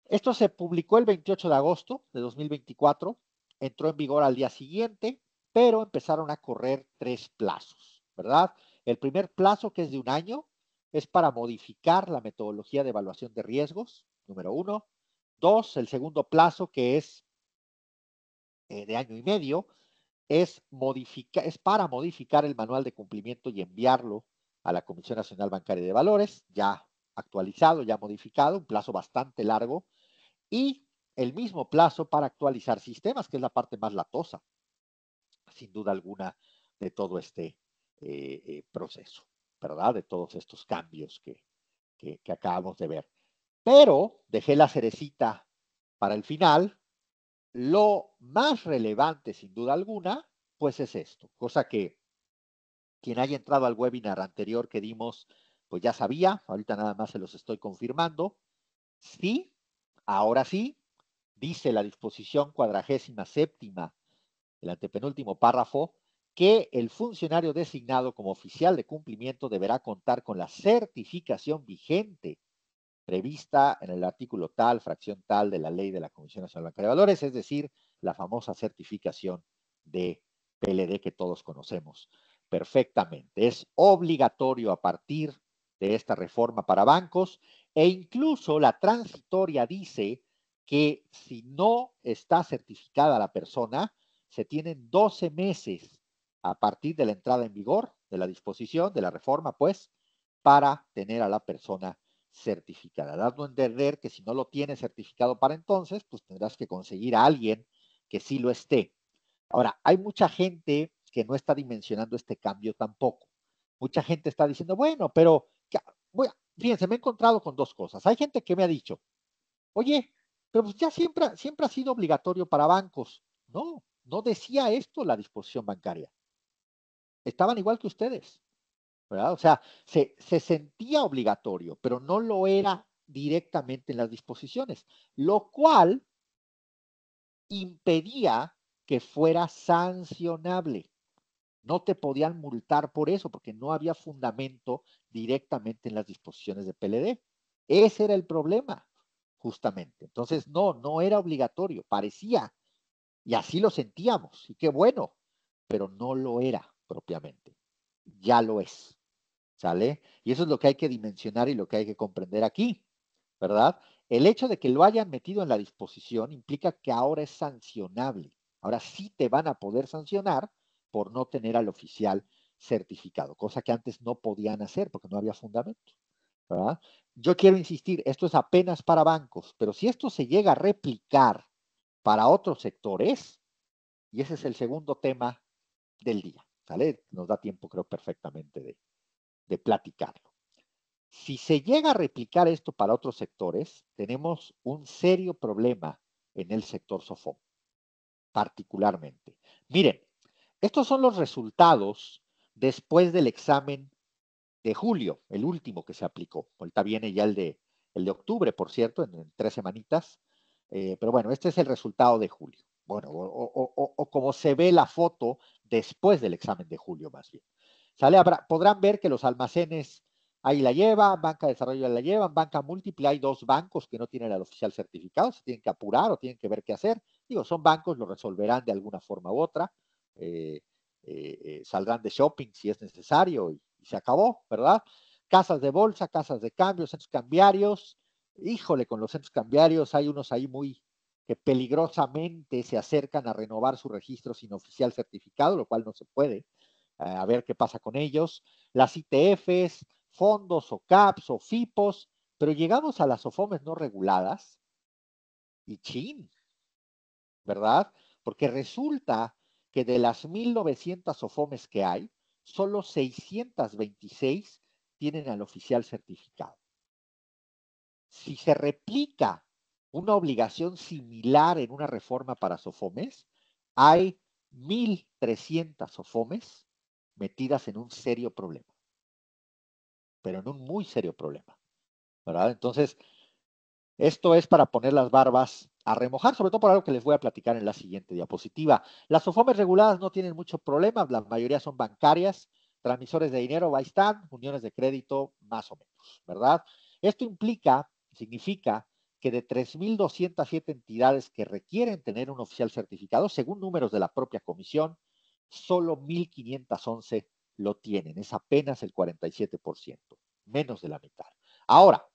esto se publicó el 28 de agosto de 2024, entró en vigor al día siguiente, pero empezaron a correr tres plazos, ¿verdad? El primer plazo, que es de un año, es para modificar la metodología de evaluación de riesgos, número uno. Dos, el segundo plazo, que es eh, de año y medio, es, para modificar el manual de cumplimiento y enviarlo a la Comisión Nacional Bancaria de Valores, ya actualizado, ya modificado, un plazo bastante largo, y el mismo plazo para actualizar sistemas, que es la parte más latosa, sin duda alguna, de todo este eh, eh, proceso, ¿verdad? De todos estos cambios que, que, que acabamos de ver. Pero dejé la cerecita para el final, lo más relevante, sin duda alguna, pues es esto, cosa que quien haya entrado al webinar anterior que dimos, pues ya sabía, ahorita nada más se los estoy confirmando. Sí, ahora sí, dice la disposición cuadragésima séptima, el antepenúltimo párrafo, que el funcionario designado como oficial de cumplimiento deberá contar con la certificación vigente prevista en el artículo tal, fracción tal de la ley de la Comisión Nacional Bancaria de Valores, es decir, la famosa certificación de PLD que todos conocemos perfectamente. Es obligatorio a partir de esta reforma para bancos e incluso la transitoria dice que si no está certificada la persona, se tienen 12 meses a partir de la entrada en vigor de la disposición, de la reforma, pues, para tener a la persona certificada. Dando a entender que si no lo tienes certificado para entonces, pues tendrás que conseguir a alguien que sí lo esté. Ahora, hay mucha gente que no está dimensionando este cambio tampoco. Mucha gente está diciendo, bueno, pero fíjense, me he encontrado con dos cosas. Hay gente que me ha dicho, oye, pero pues ya siempre, siempre ha sido obligatorio para bancos. No, no decía esto la disposición bancaria. Estaban igual que ustedes. O sea, se, se sentía obligatorio, pero no lo era directamente en las disposiciones, lo cual impedía que fuera sancionable. No te podían multar por eso, porque no había fundamento directamente en las disposiciones de PLD. Ese era el problema, justamente. Entonces, no, no era obligatorio, parecía, y así lo sentíamos, y qué bueno, pero no lo era propiamente. Ya lo es. ¿sale? Y eso es lo que hay que dimensionar y lo que hay que comprender aquí, ¿verdad? El hecho de que lo hayan metido en la disposición implica que ahora es sancionable. Ahora sí te van a poder sancionar por no tener al oficial certificado, cosa que antes no podían hacer porque no había fundamento. ¿verdad? Yo quiero insistir, esto es apenas para bancos, pero si esto se llega a replicar para otros sectores, y ese es el segundo tema del día, ¿sale? Nos da tiempo, creo, perfectamente de, de platicarlo. Si se llega a replicar esto para otros sectores, tenemos un serio problema en el sector SOFOM, particularmente. Miren, estos son los resultados después del examen de julio, el último que se aplicó. Ahorita viene ya el de, el de octubre, por cierto, en, tres semanitas. Eh, pero bueno, este es el resultado de julio. Bueno, o como se ve la foto después del examen de julio, más bien podrán ver que los almacenes ahí la llevan, banca de desarrollo la llevan, banca múltiple, hay dos bancos que no tienen al oficial certificado, se tienen que apurar o tienen que ver qué hacer. Digo, son bancos, lo resolverán de alguna forma u otra, eh, eh, eh, saldrán de shopping si es necesario y se acabó, ¿verdad? Casas de bolsa, casas de cambio, centros cambiarios. Híjole, con los centros cambiarios hay unos ahí muy, que peligrosamente se acercan a renovar su registro sin oficial certificado, lo cual no se puede. Eh, a ver qué pasa con ellos, las ITFs, fondos o CAPS o FIPOS, pero llegamos a las OFOMES no reguladas y chin, ¿verdad? Porque resulta que de las 1.900 OFOMES que hay, solo 626 tienen al oficial certificado. Si se replica una obligación similar en una reforma para SOFOMES, hay 1.300 SOFOMES metidas en un serio problema, pero en un muy serio problema, ¿verdad? Entonces, esto es para poner las barbas a remojar, sobre todo por algo que les voy a platicar en la siguiente diapositiva. Las sofomes reguladas no tienen mucho problema, la mayoría son bancarias, transmisores de dinero, ahí uniones de crédito, más o menos, ¿verdad? Esto implica, significa que de 3.207 entidades que requieren tener un oficial certificado, según números de la propia comisión, solo 1.511 lo tienen, es apenas el 47%, menos de la mitad. Ahora,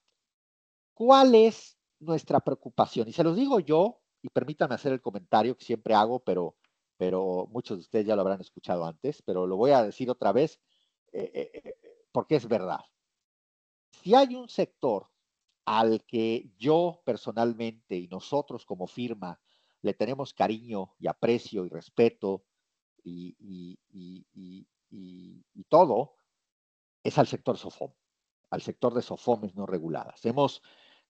¿cuál es nuestra preocupación? Y se los digo yo, y permítanme hacer el comentario que siempre hago, pero, pero muchos de ustedes ya lo habrán escuchado antes, pero lo voy a decir otra vez eh, eh, eh, porque es verdad. Si hay un sector al que yo personalmente y nosotros como firma le tenemos cariño y aprecio y respeto y, todo es al sector SOFOM, al sector de SOFOMES no reguladas. Hemos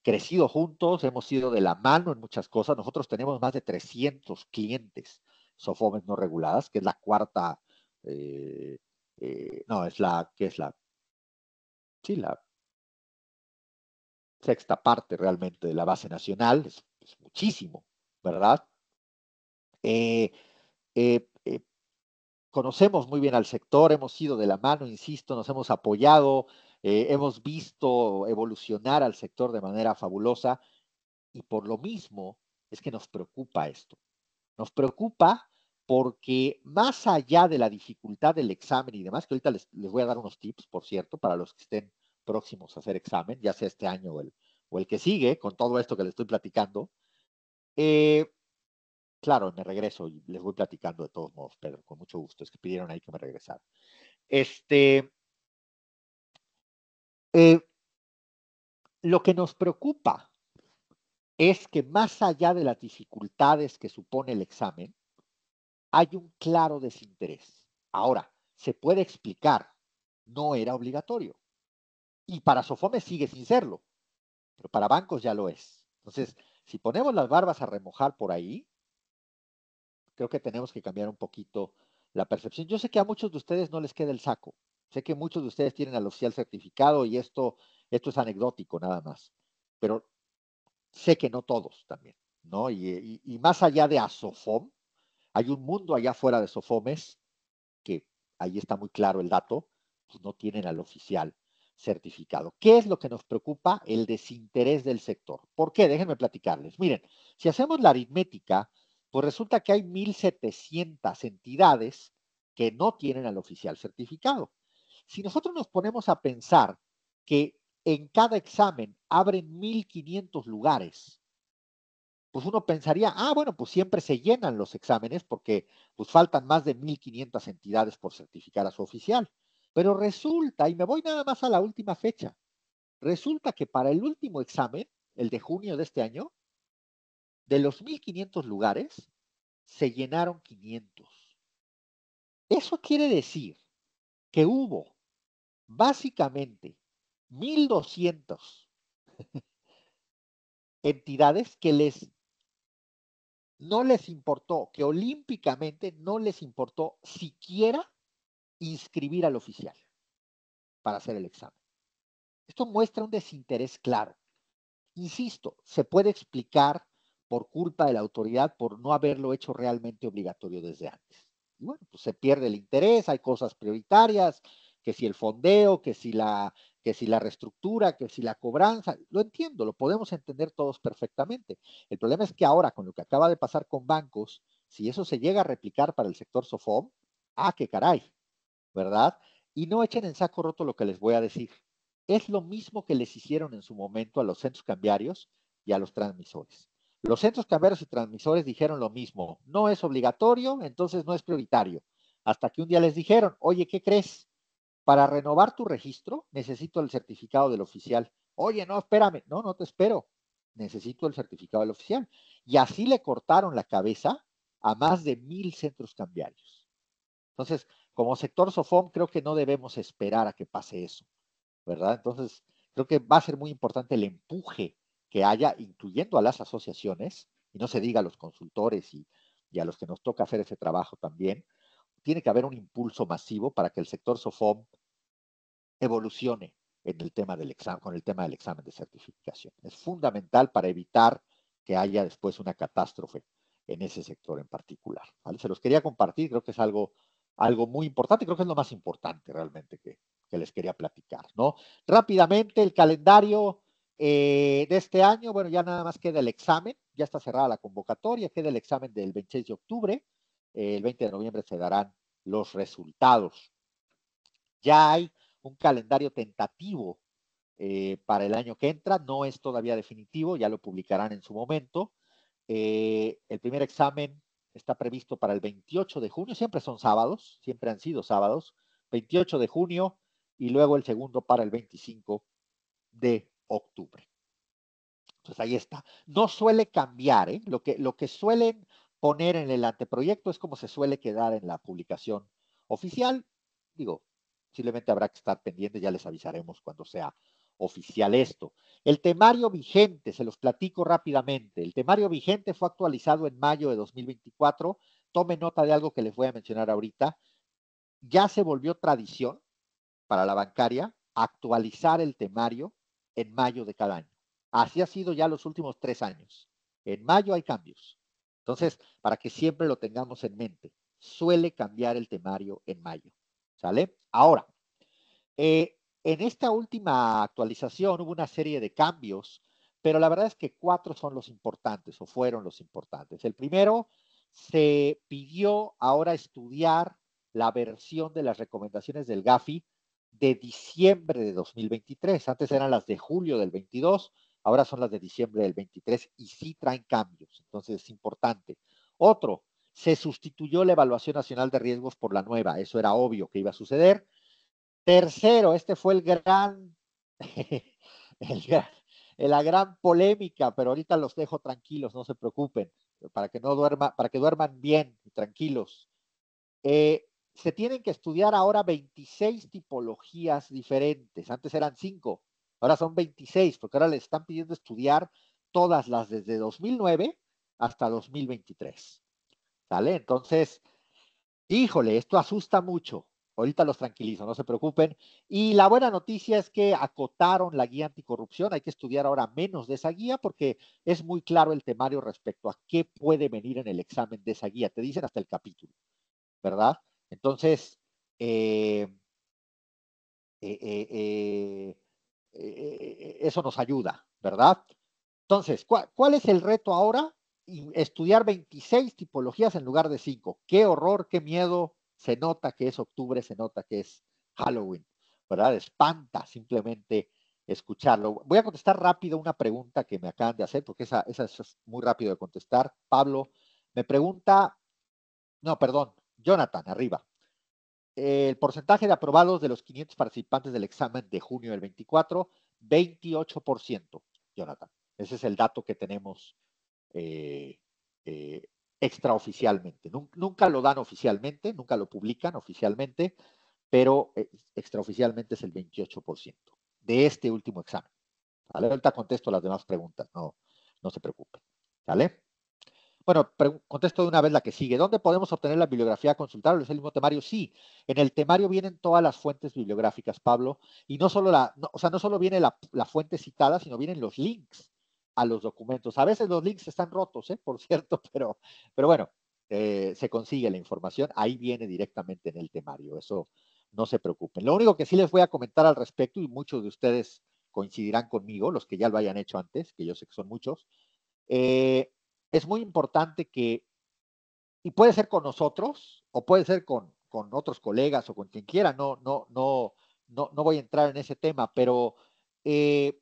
crecido juntos, hemos sido de la mano en muchas cosas. Nosotros tenemos más de 300 clientes SOFOMES no reguladas, que es la cuarta, eh, eh, no, es la, que es la, sí, la sexta parte realmente de la base nacional, es, muchísimo, ¿verdad? Eh, conocemos muy bien al sector, hemos sido de la mano, insisto, nos hemos apoyado, eh, hemos visto evolucionar al sector de manera fabulosa y por lo mismo es que nos preocupa esto. Nos preocupa porque más allá de la dificultad del examen y demás, que ahorita les, voy a dar unos tips, por cierto, para los que estén próximos a hacer examen, ya sea este año o el, o el que sigue, con todo esto que les estoy platicando, eh, Claro, me regreso y les voy platicando de todos modos, pero con mucho gusto. Es que pidieron ahí que me regresara. Este, eh, lo que nos preocupa es que más allá de las dificultades que supone el examen, hay un claro desinterés. Ahora, se puede explicar, no era obligatorio. Y para Sofome sigue sin serlo, pero para bancos ya lo es. Entonces, si ponemos las barbas a remojar por ahí, creo que tenemos que cambiar un poquito la percepción. Yo sé que a muchos de ustedes no les queda el saco. Sé que muchos de ustedes tienen al oficial certificado y esto, esto es anecdótico nada más. Pero sé que no todos también, ¿no? Y, más allá de ASOFOM, hay un mundo allá afuera de SOFOMES que ahí está muy claro el dato, pues no tienen al oficial certificado. ¿Qué es lo que nos preocupa? El desinterés del sector. ¿Por qué? Déjenme platicarles. Miren, si hacemos la aritmética pues resulta que hay 1.700 entidades que no tienen al oficial certificado. Si nosotros nos ponemos a pensar que en cada examen abren 1.500 lugares, pues uno pensaría, ah, bueno, pues siempre se llenan los exámenes porque pues faltan más de 1.500 entidades por certificar a su oficial. Pero resulta, y me voy nada más a la última fecha, resulta que para el último examen, el de junio de este año, de los 1.500 lugares, se llenaron 500. Eso quiere decir que hubo básicamente 1.200 entidades que les no les importó, que olímpicamente no les importó siquiera inscribir al oficial para hacer el examen. Esto muestra un desinterés claro. Insisto, se puede explicar por culpa de la autoridad por no haberlo hecho realmente obligatorio desde antes. Y bueno, pues se pierde el interés, hay cosas prioritarias, que si el fondeo, que si la que si la reestructura, que si la cobranza, lo entiendo, lo podemos entender todos perfectamente. El problema es que ahora con lo que acaba de pasar con bancos, si eso se llega a replicar para el sector Sofom, ah, qué caray, ¿verdad? Y no echen en saco roto lo que les voy a decir. Es lo mismo que les hicieron en su momento a los centros cambiarios y a los transmisores. Los centros cambiarios y transmisores dijeron lo mismo. No es obligatorio, entonces no es prioritario. Hasta que un día les dijeron, oye, ¿qué crees? Para renovar tu registro necesito el certificado del oficial. Oye, no, espérame. No, no te espero. Necesito el certificado del oficial. Y así le cortaron la cabeza a más de mil centros cambiarios. Entonces, como sector SOFOM, creo que no debemos esperar a que pase eso, ¿verdad? Entonces, creo que va a ser muy importante el empuje que haya, incluyendo a las asociaciones, y no se diga a los consultores y, a los que nos toca hacer ese trabajo también, tiene que haber un impulso masivo para que el sector SOFOM evolucione en el tema del examen, con el tema del examen de certificación. Es fundamental para evitar que haya después una catástrofe en ese sector en particular. Se los quería compartir, creo que es algo, algo muy importante, creo que es lo más importante realmente que, les quería platicar. ¿no? Rápidamente, el calendario, eh, de este año, bueno, ya nada más queda el examen, ya está cerrada la convocatoria, queda el examen del 26 de octubre, eh, el 20 de noviembre se darán los resultados. Ya hay un calendario tentativo eh, para el año que entra, no es todavía definitivo, ya lo publicarán en su momento. el primer examen está previsto para el 28 de junio, siempre son sábados, siempre han sido sábados, 28 de junio y luego el segundo para el 25 de octubre. Entonces ahí está. No suele cambiar, ¿eh? lo, que, lo que suelen poner en el anteproyecto es como se suele quedar en la publicación oficial. Digo, simplemente habrá que estar pendiente, ya les avisaremos cuando sea oficial esto. El temario vigente, se los platico rápidamente, el temario vigente fue actualizado en mayo de 2024. Tome nota de algo que les voy a mencionar ahorita. Ya se volvió tradición para la bancaria actualizar el temario en mayo de cada año. Así ha sido ya los últimos tres años. En mayo hay cambios. Entonces, para que siempre lo tengamos en mente, suele cambiar el temario en mayo. ¿Sale? Ahora, eh, en esta última actualización hubo una serie de cambios, pero la verdad es que cuatro son los importantes o fueron los importantes. El primero, se pidió ahora estudiar la versión de las recomendaciones del GAFI de diciembre de 2023. Antes eran las de julio del 22, ahora son las de diciembre del 23 y sí traen cambios, entonces es importante. Otro, se sustituyó la evaluación nacional de riesgos por la nueva, eso era obvio que iba a suceder. Tercero, este fue el gran, la gran polémica, pero ahorita los dejo tranquilos, no se preocupen, para que no duerma, para que duerman bien, tranquilos. Eh, se tienen que estudiar ahora 26 tipologías diferentes. Antes eran 5, ahora son 26, porque ahora les están pidiendo estudiar todas las desde 2009 hasta 2023. ¿Sale? Entonces, híjole, esto asusta mucho. Ahorita los tranquilizo, no se preocupen. Y la buena noticia es que acotaron la guía anticorrupción. Hay que estudiar ahora menos de esa guía porque es muy claro el temario respecto a qué puede venir en el examen de esa guía. Te dicen hasta el capítulo, ¿verdad? Entonces, eh, eh, eh, eso nos ayuda, ¿verdad? Entonces, ¿cuál, es el reto ahora? estudiar 26 tipologías en lugar de 5. Qué horror, qué miedo. Se nota que es octubre, se nota que es Halloween, ¿verdad? Espanta simplemente escucharlo. Voy a contestar rápido una pregunta que me acaban de hacer, porque esa, esa es muy rápido de contestar. Pablo me pregunta, no, perdón, Jonathan, arriba. El porcentaje de aprobados de los 500 participantes del examen de junio del 24, 28%, Jonathan. Ese es el dato que tenemos eh, eh, extraoficialmente. Nunca, lo dan oficialmente, nunca lo publican oficialmente, pero eh, extraoficialmente es el 28% de este último examen. ¿Vale? Ahorita contesto las demás preguntas, no, no se preocupen. ¿Vale? Bueno, contesto de una vez la que sigue. ¿Dónde podemos obtener la bibliografía consultable? ¿Es el mismo temario? Sí, en el temario vienen todas las fuentes bibliográficas, Pablo, y no solo la, o sea, no solo viene la, fuente citada, sino vienen los links a los documentos. A veces los links están rotos, ¿eh? por cierto, pero, pero bueno, eh, se consigue la información, ahí viene directamente en el temario, eso no se preocupen. Lo único que sí les voy a comentar al respecto, y muchos de ustedes coincidirán conmigo, los que ya lo hayan hecho antes, que yo sé que son muchos, eh, es muy importante que, y puede ser con nosotros, o puede ser con, otros colegas o con quien quiera, no, no, no, no, voy a entrar en ese tema, pero eh,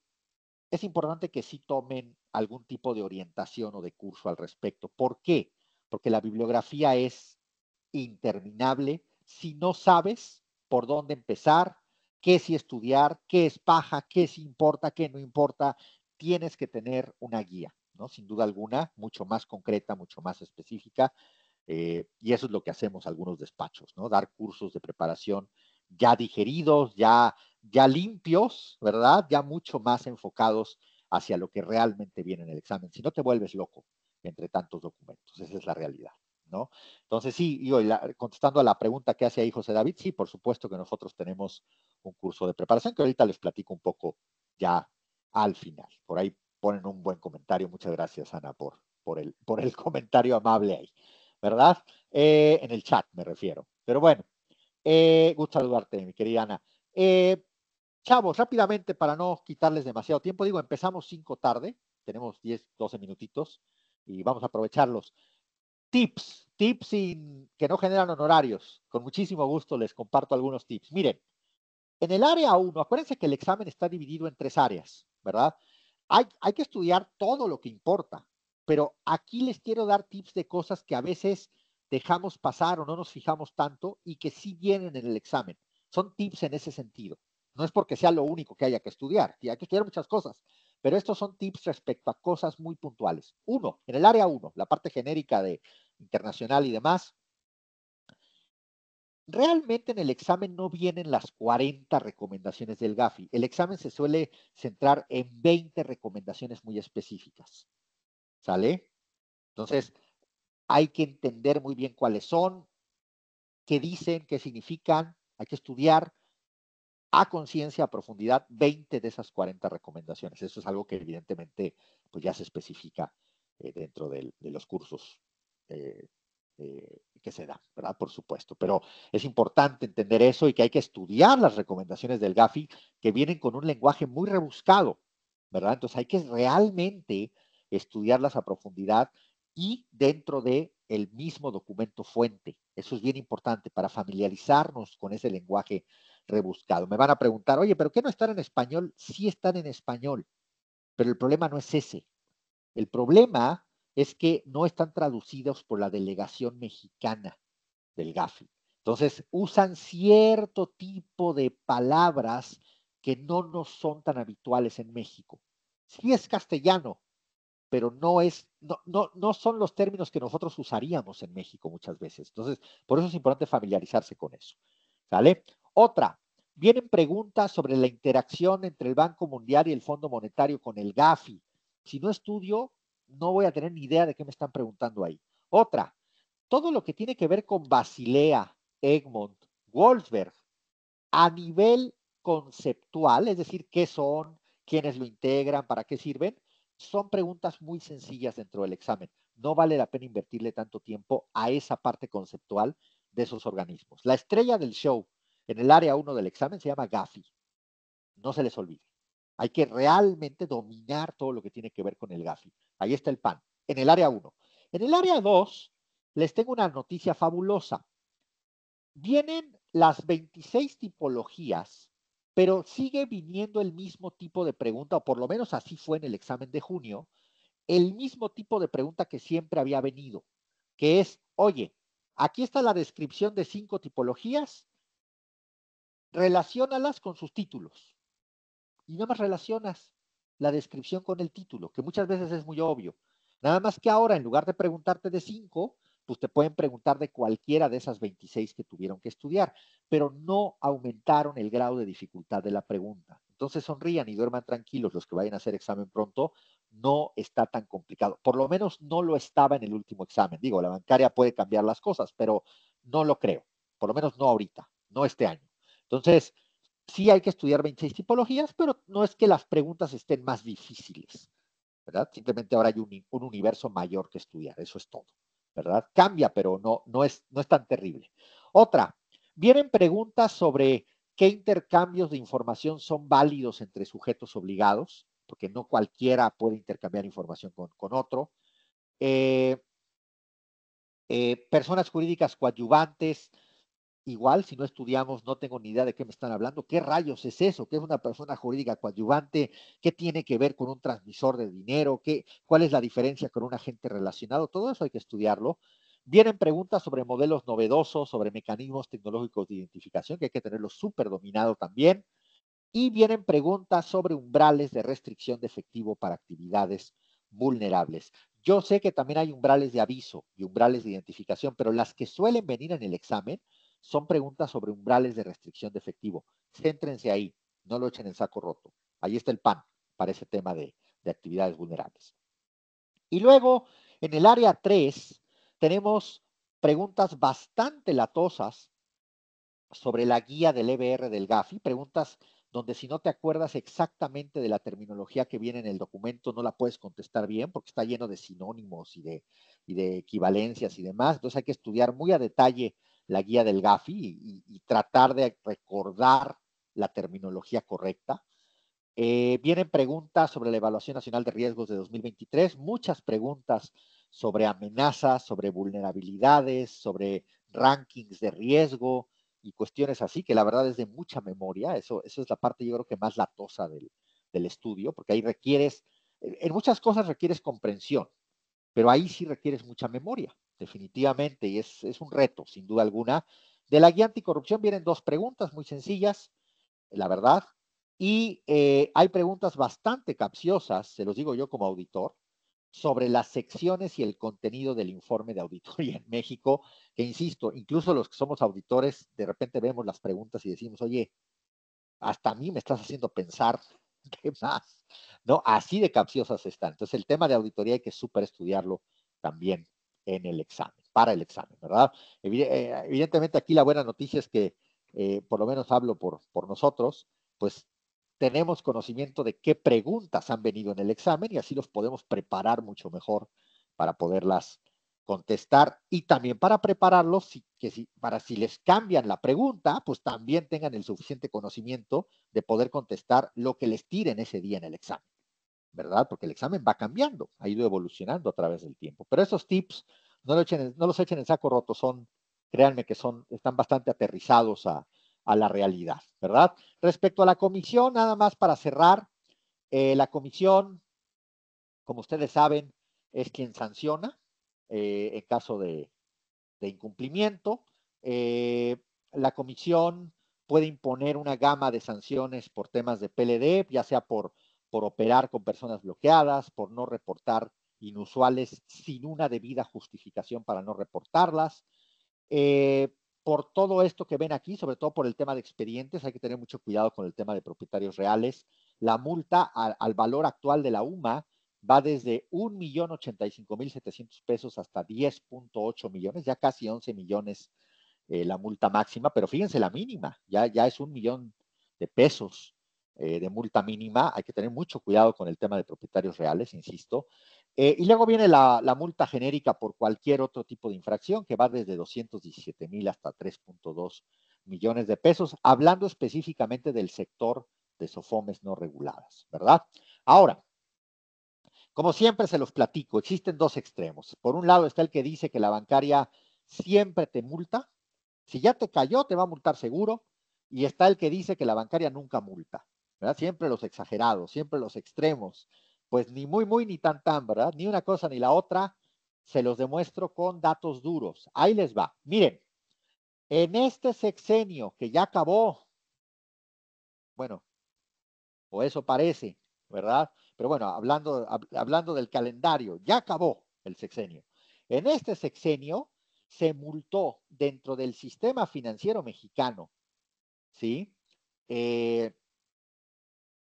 es importante que sí tomen algún tipo de orientación o de curso al respecto. ¿Por qué? Porque la bibliografía es interminable si no sabes por dónde empezar, qué si estudiar, qué es paja, qué si importa, qué no importa, tienes que tener una guía. Sin duda alguna, mucho más concreta, mucho más específica. Eh, y eso es lo que hacemos algunos despachos, ¿no? Dar cursos de preparación ya digeridos, ya, ya limpios, ¿verdad? Ya mucho más enfocados hacia lo que realmente viene en el examen. Si no te vuelves loco entre tantos documentos, esa es la realidad, ¿no? Entonces, sí, contestando a la pregunta que hace ahí José David, sí, por supuesto que nosotros tenemos un curso de preparación que ahorita les platico un poco ya al final. Por ahí ponen un buen comentario. Muchas gracias, Ana, por, por, el, por el comentario amable ahí, ¿verdad? Eh, en el chat me refiero. Pero bueno, eh, gusto saludarte, mi querida Ana. Eh, chavos, rápidamente, para no quitarles demasiado tiempo, digo, empezamos 5 tarde, tenemos 10, 12 minutitos y vamos a aprovecharlos. Tips, tips que no generan honorarios. Con muchísimo gusto les comparto algunos tips. Miren, en el área 1, acuérdense que el examen está dividido en tres áreas, ¿verdad? Hay, que estudiar todo lo que importa, pero aquí les quiero dar tips de cosas que a veces dejamos pasar o no nos fijamos tanto y que sí vienen en el examen. Son tips en ese sentido. No es porque sea lo único que haya que estudiar, y hay que estudiar muchas cosas, pero estos son tips respecto a cosas muy puntuales. Uno, en el área uno, la parte genérica de internacional y demás, Realmente en el examen no vienen las 40 recomendaciones del GAFI. El examen se suele centrar en 20 recomendaciones muy específicas. ¿Sale? Entonces, hay que entender muy bien cuáles son, qué dicen, qué significan. Hay que estudiar a conciencia, a profundidad, 20 de esas 40 recomendaciones. Eso es algo que evidentemente pues ya se especifica eh, dentro de los cursos eh, eh, que se da, ¿verdad? Por supuesto. Pero es importante entender eso y que hay que estudiar las recomendaciones del GAFI que vienen con un lenguaje muy rebuscado, ¿verdad? Entonces hay que realmente estudiarlas a profundidad y dentro de el mismo documento fuente. Eso es bien importante para familiarizarnos con ese lenguaje rebuscado. Me van a preguntar, oye, ¿pero qué no están en español? Sí están en español, pero el problema no es ese. El problema es que no están traducidos por la delegación mexicana del GAFI. Entonces, usan cierto tipo de palabras que no nos son tan habituales en México. Sí es castellano, pero no es, no, son los términos que nosotros usaríamos en México muchas veces. Entonces, por eso es importante familiarizarse con eso. ¿Sale? Otra, vienen preguntas sobre la interacción entre el Banco Mundial y el Fondo Monetario con el GAFI. Si no estudio, no voy a tener ni idea de qué me están preguntando ahí. Otra, todo lo que tiene que ver con Basilea, Egmont, Wolfsberg, a nivel conceptual, es decir, qué son, quiénes lo integran, para qué sirven, son preguntas muy sencillas dentro del examen. No vale la pena invertirle tanto tiempo a esa parte conceptual de esos organismos. La estrella del show en el área 1 del examen se llama Gafi. No se les olvide. Hay que realmente dominar todo lo que tiene que ver con el GAFI. Ahí está el PAN, en el área 1. En el área 2, les tengo una noticia fabulosa. Vienen las 26 tipologías, pero sigue viniendo el mismo tipo de pregunta, o por lo menos así fue en el examen de junio, el mismo tipo de pregunta que siempre había venido, que es, oye, aquí está la descripción de cinco tipologías, relaciónalas con sus títulos y nada más relacionas la descripción con el título, que muchas veces es muy obvio. Nada más que ahora, en lugar de preguntarte de cinco, pues te pueden preguntar de cualquiera de esas 26 que tuvieron que estudiar, pero no aumentaron el grado de dificultad de la pregunta. Entonces sonrían y duerman tranquilos los que vayan a hacer examen pronto, no está tan complicado. Por lo menos no lo estaba en el último examen. Digo, la bancaria puede cambiar las cosas, pero no lo creo. Por lo menos no ahorita, no este año. Entonces, sí hay que estudiar 26 tipologías, pero no es que las preguntas estén más difíciles, ¿verdad? Simplemente ahora hay un, universo mayor que estudiar, eso es todo, ¿verdad? Cambia, pero no, no, es, no es tan terrible. Otra, vienen preguntas sobre qué intercambios de información son válidos entre sujetos obligados, porque no cualquiera puede intercambiar información con, otro. Eh, eh, personas jurídicas coadyuvantes, Igual, si no estudiamos, no tengo ni idea de qué me están hablando. ¿Qué rayos es eso? ¿Qué es una persona jurídica coadyuvante? ¿Qué tiene que ver con un transmisor de dinero? ¿Cuál es la diferencia con un agente relacionado? Todo eso hay que estudiarlo. Vienen preguntas sobre modelos novedosos, sobre mecanismos tecnológicos de identificación, que hay que tenerlo súper dominado también. Y vienen preguntas sobre umbrales de restricción de efectivo para actividades vulnerables. Yo sé que también hay umbrales de aviso y umbrales de identificación, pero las que suelen venir en el examen son preguntas sobre umbrales de restricción de efectivo. Céntrense ahí, no lo echen en saco roto. Ahí está el pan para ese tema de, actividades vulnerables. Y luego, en el área 3, tenemos preguntas bastante latosas sobre la guía del EBR del GAFI, preguntas donde si no te acuerdas exactamente de la terminología que viene en el documento, no la puedes contestar bien porque está lleno de sinónimos y de, y de equivalencias y demás. Entonces hay que estudiar muy a detalle la guía del GAFI y, tratar de recordar la terminología correcta. Eh, vienen preguntas sobre la Evaluación Nacional de Riesgos de 2023, muchas preguntas sobre amenazas, sobre vulnerabilidades, sobre rankings de riesgo y cuestiones así, que la verdad es de mucha memoria. Eso, eso es la parte yo creo que más latosa del, del estudio, porque ahí requieres, en muchas cosas requieres comprensión, pero ahí sí requieres mucha memoria definitivamente, y es, un reto, sin duda alguna. De la guía anticorrupción vienen dos preguntas muy sencillas, la verdad, y eh, hay preguntas bastante capciosas, se los digo yo como auditor, sobre las secciones y el contenido del informe de auditoría en México, que insisto, incluso los que somos auditores, de repente vemos las preguntas y decimos, oye, hasta a mí me estás haciendo pensar qué más, ¿no? Así de capciosas están. Entonces, el tema de auditoría hay que súper estudiarlo también en el examen, para el examen, ¿verdad? Eh, evidentemente aquí la buena noticia es que, eh, por lo menos hablo por, por nosotros, pues tenemos conocimiento de qué preguntas han venido en el examen y así los podemos preparar mucho mejor para poderlas contestar y también para prepararlos, para si les cambian la pregunta, pues también tengan el suficiente conocimiento de poder contestar lo que les tiren ese día en el examen. ¿verdad? Porque el examen va cambiando, ha ido evolucionando a través del tiempo. Pero esos tips, no, no los echen en saco roto, son, créanme que son, están bastante aterrizados a, la realidad, ¿verdad? Respecto a la comisión, nada más para cerrar, eh, la comisión, como ustedes saben, es quien sanciona eh, en caso de, incumplimiento. Eh, la comisión puede imponer una gama de sanciones por temas de PLD, ya sea por por operar con personas bloqueadas, por no reportar inusuales sin una debida justificación para no reportarlas. Eh, por todo esto que ven aquí, sobre todo por el tema de expedientes, hay que tener mucho cuidado con el tema de propietarios reales. La multa al, valor actual de la UMA va desde 1.085.700 pesos hasta 10.8 millones, ya casi 11 millones eh, la multa máxima, pero fíjense la mínima, ya, ya es un millón de pesos. Eh, de multa mínima. Hay que tener mucho cuidado con el tema de propietarios reales, insisto. Eh, y luego viene la, la, multa genérica por cualquier otro tipo de infracción, que va desde 217 mil hasta 3.2 millones de pesos, hablando específicamente del sector de sofomes no reguladas, ¿verdad? Ahora, como siempre se los platico, existen dos extremos. Por un lado está el que dice que la bancaria siempre te multa. Si ya te cayó, te va a multar seguro. Y está el que dice que la bancaria nunca multa. ¿verdad? Siempre los exagerados, siempre los extremos. Pues ni muy, muy, ni tan, tan, ¿verdad? Ni una cosa ni la otra. Se los demuestro con datos duros. Ahí les va. Miren, en este sexenio que ya acabó, bueno, o eso parece, ¿verdad? Pero bueno, hablando, hablando del calendario, ya acabó el sexenio. En este sexenio se multó dentro del sistema financiero mexicano, ¿sí? Eh,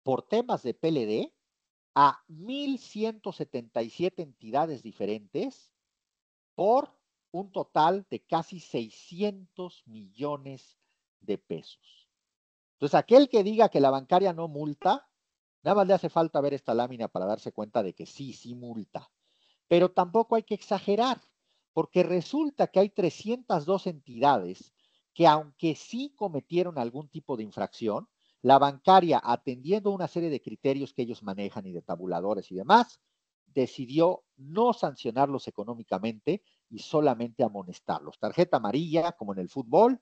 por temas de PLD a 1.177 entidades diferentes por un total de casi 600 millones de pesos. Entonces, aquel que diga que la bancaria no multa, nada más le hace falta ver esta lámina para darse cuenta de que sí, sí multa. Pero tampoco hay que exagerar, porque resulta que hay 302 entidades que aunque sí cometieron algún tipo de infracción, la bancaria, atendiendo una serie de criterios que ellos manejan y de tabuladores y demás, decidió no sancionarlos económicamente y solamente amonestarlos. Tarjeta amarilla, como en el fútbol,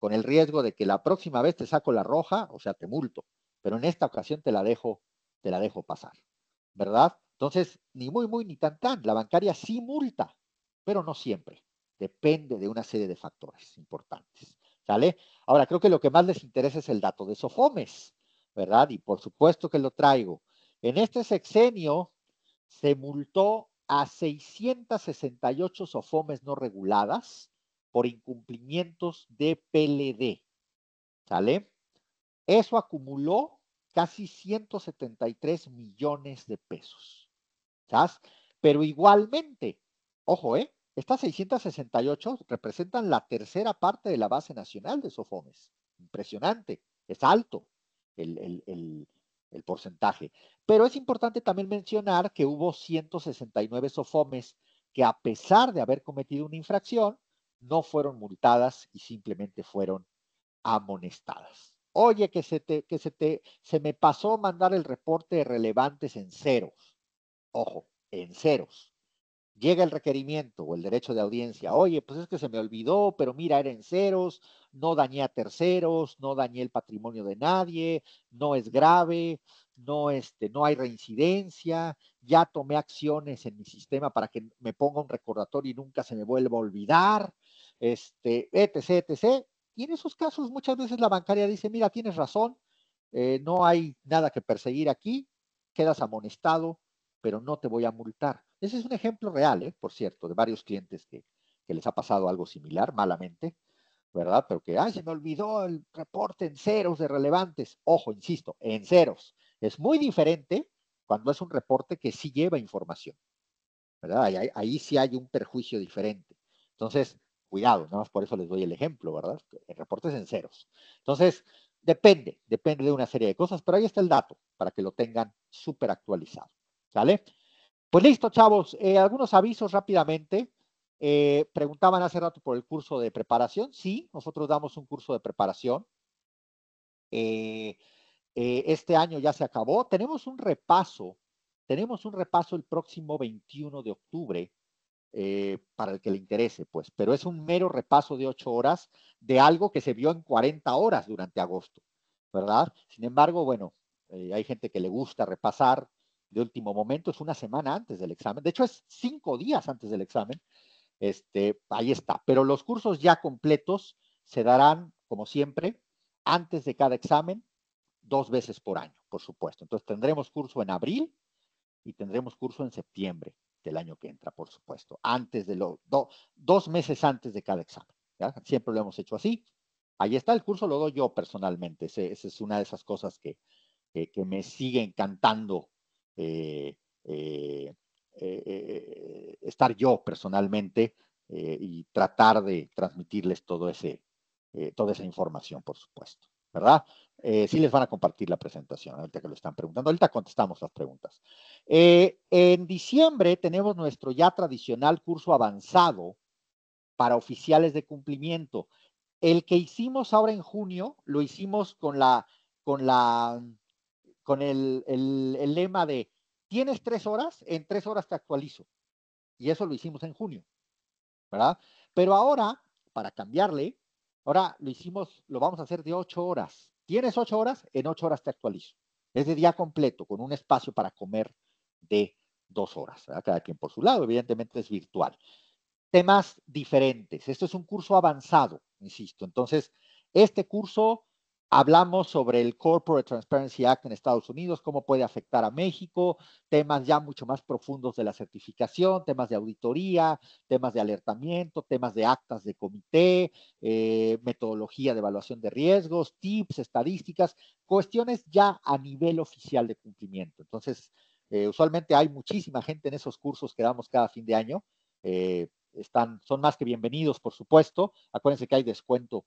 con el riesgo de que la próxima vez te saco la roja, o sea, te multo, pero en esta ocasión te la dejo, te la dejo pasar, ¿verdad? Entonces, ni muy, muy, ni tan, tan. La bancaria sí multa, pero no siempre. Depende de una serie de factores importantes. ¿Sale? Ahora, creo que lo que más les interesa es el dato de Sofomes, ¿verdad? Y por supuesto que lo traigo. En este sexenio se multó a 668 Sofomes no reguladas por incumplimientos de PLD. ¿Sale? Eso acumuló casi 173 millones de pesos. ¿Sabes? Pero igualmente, ojo, ¿eh? Estas 668 representan la tercera parte de la base nacional de Sofomes. Impresionante, es alto el, porcentaje. Pero es importante también mencionar que hubo 169 Sofomes que a pesar de haber cometido una infracción, no fueron multadas y simplemente fueron amonestadas. Oye, que se, que se, se me pasó mandar el reporte de relevantes en ceros. Ojo, en ceros llega el requerimiento o el derecho de audiencia, oye, pues es que se me olvidó, pero mira, eran ceros, no dañé a terceros, no dañé el patrimonio de nadie, no es grave, no, este, no hay reincidencia, ya tomé acciones en mi sistema para que me ponga un recordatorio y nunca se me vuelva a olvidar, este, etc., etc. Y en esos casos muchas veces la bancaria dice, mira, tienes razón, eh, no hay nada que perseguir aquí, quedas amonestado pero no te voy a multar. Ese es un ejemplo real, ¿eh? por cierto, de varios clientes que, les ha pasado algo similar malamente, ¿verdad? Pero que, ay, se me olvidó el reporte en ceros de relevantes. Ojo, insisto, en ceros. Es muy diferente cuando es un reporte que sí lleva información, ¿verdad? Ahí, ahí sí hay un perjuicio diferente. Entonces, cuidado, nada más por eso les doy el ejemplo, ¿verdad? El reporte en ceros. Entonces, depende, depende de una serie de cosas, pero ahí está el dato para que lo tengan súper actualizado. ¿Sale? Pues listo, chavos. Eh, algunos avisos rápidamente. Eh, preguntaban hace rato por el curso de preparación. Sí, nosotros damos un curso de preparación. Eh, este año ya se acabó. Tenemos un repaso. Tenemos un repaso el próximo 21 de octubre para el que le interese, pues. Pero es un mero repaso de ocho horas de algo que se vio en 40 horas durante agosto, ¿verdad? Sin embargo, bueno, hay gente que le gusta repasar, de último momento, es una semana antes del examen, de hecho es cinco días antes del examen, este, ahí está. Pero los cursos ya completos se darán, como siempre, antes de cada examen, dos veces por año, por supuesto. Entonces tendremos curso en abril y tendremos curso en septiembre del año que entra, por supuesto, antes de los dos meses antes de cada examen. Siempre lo hemos hecho así. Ahí está, el curso lo doy yo personalmente. Esa es una de esas cosas que, que me sigue encantando eh, eh, eh, estar yo personalmente y tratar de transmitirles todo ese, toda esa información, por supuesto. ¿Verdad? si sí les van a compartir la presentación, ahorita que lo están preguntando. Ahorita contestamos las preguntas. en diciembre tenemos nuestro ya tradicional curso avanzado para oficiales de cumplimiento. El que hicimos ahora en junio lo hicimos con la, con la con el, lema de tienes tres horas, en tres horas te actualizo. Y eso lo hicimos en junio, ¿verdad? Pero ahora, para cambiarle, ahora lo hicimos, lo vamos a hacer de ocho horas. Tienes ocho horas, en ocho horas te actualizo. Es de día completo, con un espacio para comer de dos horas, cada quien por su lado, evidentemente es virtual. Temas diferentes. Esto es un curso avanzado, insisto. Entonces, este curso Hablamos sobre el Corporate Transparency Act en Estados Unidos, cómo puede afectar a México, temas ya mucho más profundos de la certificación, temas de auditoría, temas de alertamiento, temas de actas de comité, eh, metodología de evaluación de riesgos, tips, estadísticas, cuestiones ya a nivel oficial de cumplimiento. Entonces, eh, usualmente hay muchísima gente en esos cursos que damos cada fin de año. Eh, están, son más que bienvenidos, por supuesto. Acuérdense que hay descuento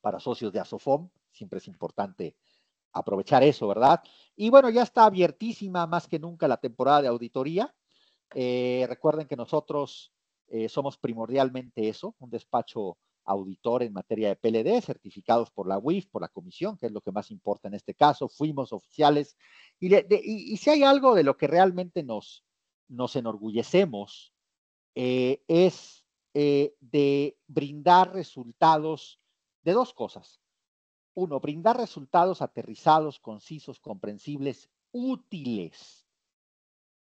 para socios de Asofom. Siempre es importante aprovechar eso, ¿verdad? Y bueno, ya está abiertísima más que nunca la temporada de auditoría. Eh, recuerden que nosotros eh, somos primordialmente eso, un despacho auditor en materia de PLD, certificados por la UIF, por la comisión, que es lo que más importa en este caso, fuimos oficiales. Y, si hay algo de lo que realmente nos, nos enorgullecemos, eh, es de brindar resultados de dos cosas. Uno, brindar resultados aterrizados, concisos, comprensibles, útiles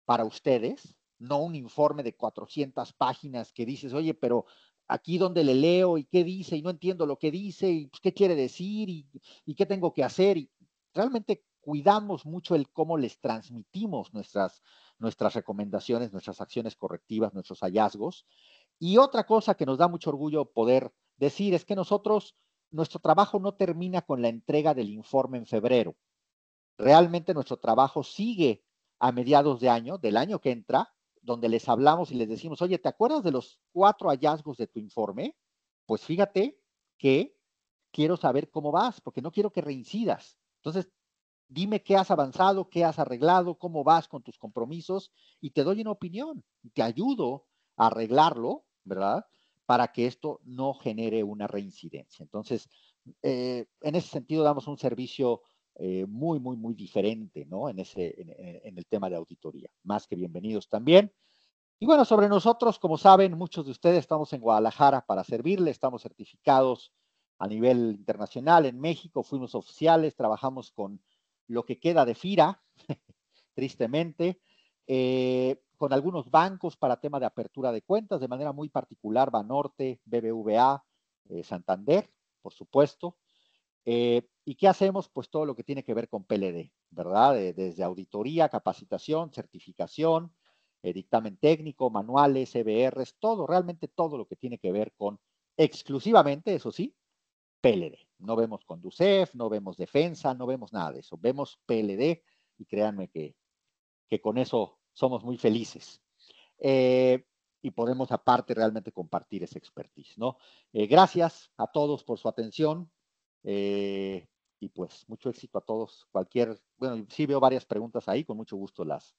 para ustedes, no un informe de 400 páginas que dices, oye, pero aquí donde le leo y qué dice y no entiendo lo que dice y pues, qué quiere decir y, qué tengo que hacer. Y realmente cuidamos mucho el cómo les transmitimos nuestras, nuestras recomendaciones, nuestras acciones correctivas, nuestros hallazgos. Y otra cosa que nos da mucho orgullo poder decir es que nosotros nuestro trabajo no termina con la entrega del informe en febrero. Realmente nuestro trabajo sigue a mediados de año, del año que entra, donde les hablamos y les decimos, oye, ¿te acuerdas de los cuatro hallazgos de tu informe? Pues fíjate que quiero saber cómo vas, porque no quiero que reincidas. Entonces, dime qué has avanzado, qué has arreglado, cómo vas con tus compromisos y te doy una opinión, te ayudo a arreglarlo, ¿verdad? para que esto no genere una reincidencia. Entonces, eh, en ese sentido damos un servicio eh, muy, muy, muy diferente, ¿no? En, ese, en, el tema de auditoría. Más que bienvenidos también. Y bueno, sobre nosotros, como saben, muchos de ustedes estamos en Guadalajara para servirle, estamos certificados a nivel internacional en México, fuimos oficiales, trabajamos con lo que queda de FIRA, tristemente. Eh, con algunos bancos para tema de apertura de cuentas, de manera muy particular Banorte, BBVA, eh, Santander, por supuesto. Eh, ¿Y qué hacemos? Pues todo lo que tiene que ver con PLD, ¿verdad? Eh, desde auditoría, capacitación, certificación, dictamen técnico, manuales, EBRs, todo, realmente todo lo que tiene que ver con exclusivamente, eso sí, PLD. No vemos Conducef, no vemos defensa, no vemos nada de eso. Vemos PLD y créanme que, que con eso somos muy felices. Eh, y podemos aparte realmente compartir esa expertise, ¿no? Eh, gracias a todos por su atención eh, y pues mucho éxito a todos. Cualquier, bueno, sí veo varias preguntas ahí, con mucho gusto las,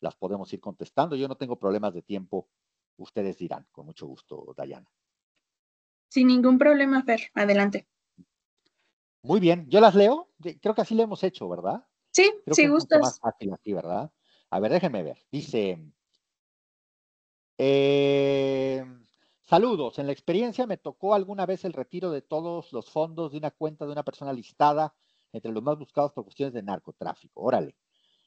las podemos ir contestando. Yo no tengo problemas de tiempo, ustedes dirán, con mucho gusto, Dayana. Sin ningún problema, Fer, adelante. Muy bien, yo las leo, creo que así lo hemos hecho, ¿verdad? Sí, Creo si gustas. más fácil así, ¿verdad? A ver, déjenme ver. Dice, eh, saludos. En la experiencia me tocó alguna vez el retiro de todos los fondos de una cuenta de una persona listada entre los más buscados por cuestiones de narcotráfico. Órale.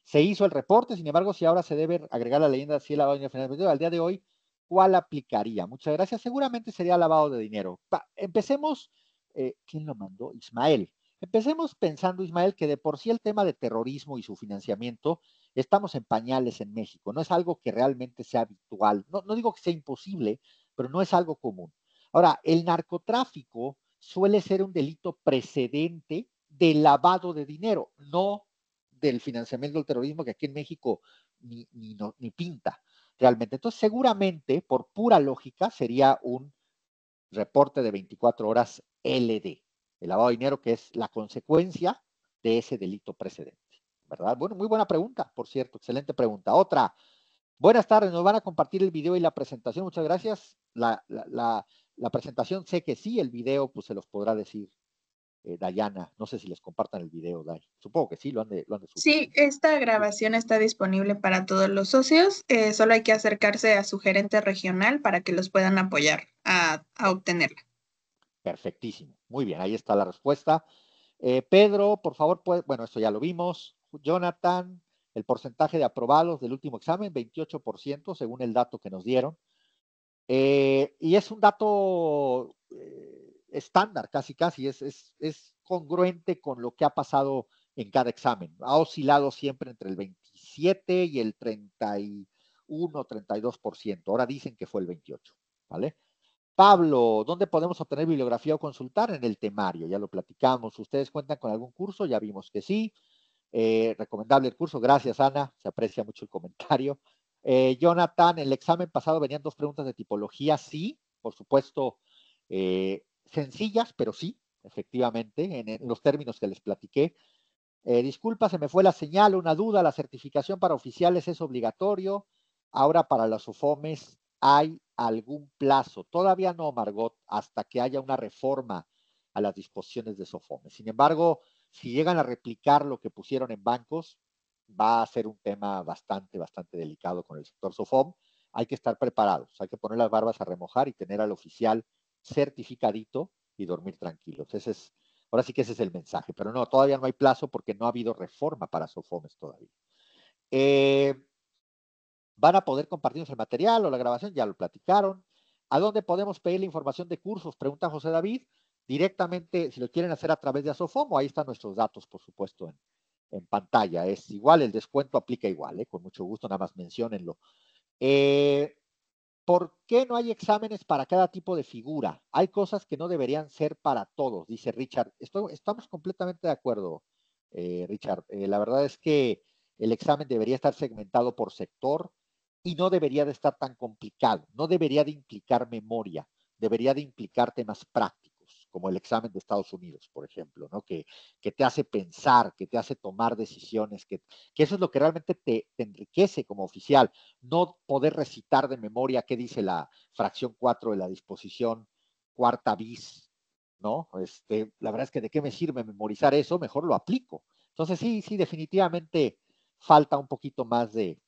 Se hizo el reporte, sin embargo, si ahora se debe agregar la leyenda si el lavado de dinero al día de hoy, ¿cuál aplicaría? Muchas gracias. Seguramente sería lavado de dinero. empecemos, eh, ¿quién lo mandó? Ismael. Empecemos pensando, Ismael, que de por sí el tema de terrorismo y su financiamiento estamos en pañales en México, no es algo que realmente sea habitual, no, no digo que sea imposible, pero no es algo común. Ahora, el narcotráfico suele ser un delito precedente del lavado de dinero, no del financiamiento del terrorismo, que aquí en México ni, ni pinta realmente. Entonces, seguramente, por pura lógica, sería un reporte de 24 horas LD, el lavado de dinero, que es la consecuencia de ese delito precedente. ¿verdad? Bueno, muy buena pregunta, por cierto, excelente pregunta. Otra, buenas tardes, nos van a compartir el video y la presentación, muchas gracias. La, presentación sé que sí, el video pues se los podrá decir eh, Dayana. No sé si les compartan el video, Day. Supongo que sí, lo han de, lo Sí, esta grabación está disponible para todos los socios. Eh, solo hay que acercarse a su gerente regional para que los puedan apoyar a, obtenerla. Perfectísimo. Muy bien, ahí está la respuesta. Eh, Pedro, por favor, pues, bueno, esto ya lo vimos. Jonathan, el porcentaje de aprobados del último examen, 28%, según el dato que nos dieron. Eh, y es un dato eh, estándar, casi, casi, es, es, congruente con lo que ha pasado en cada examen. Ha oscilado siempre entre el 27 y el 31, 32%. Ahora dicen que fue el 28, ¿vale? Pablo, ¿dónde podemos obtener bibliografía o consultar? En el temario, ya lo platicamos. ¿Ustedes cuentan con algún curso? Ya vimos que sí. Eh, recomendable el curso. Gracias, Ana. Se aprecia mucho el comentario. Eh, Jonathan, en el examen pasado venían dos preguntas de tipología. Sí, por supuesto, eh, sencillas, pero sí, efectivamente, en, los términos que les platiqué. disculpa, se me fue la señal, una duda. La certificación para oficiales es obligatorio. Ahora para las UFOMES hay algún plazo. Todavía no, Margot, hasta que haya una reforma a las disposiciones de SOFOMES. Sin embargo, si llegan a replicar lo que pusieron en bancos, va a ser un tema bastante, bastante delicado con el sector SOFOM. Hay que estar preparados, hay que poner las barbas a remojar y tener al oficial certificadito y dormir tranquilos. Ese es, ahora sí que ese es el mensaje, pero no, todavía no hay plazo porque no ha habido reforma para SOFOMES todavía. Eh, van a poder compartirnos el material o la grabación, ya lo platicaron. ¿A dónde podemos pedir la información de cursos? Pregunta José David directamente, si lo quieren hacer a través de Asofomo, ahí están nuestros datos, por supuesto, en, pantalla. Es igual, el descuento aplica igual, ¿eh? con mucho gusto, nada más menciónenlo. Eh, ¿Por qué no hay exámenes para cada tipo de figura? Hay cosas que no deberían ser para todos, dice Richard. estamos completamente de acuerdo, eh, Richard. la verdad es que el examen debería estar segmentado por sector y no debería de estar tan complicado, no debería de implicar memoria, debería de implicar temas prácticos como el examen de Estados Unidos, por ejemplo, ¿no? Que, que te hace pensar, que te hace tomar decisiones, que, eso es lo que realmente te, enriquece como oficial, no poder recitar de memoria qué dice la fracción 4 de la disposición cuarta bis, ¿no? Este, la verdad es que de qué me sirve memorizar eso, mejor lo aplico. Entonces sí, sí, definitivamente falta un poquito más de,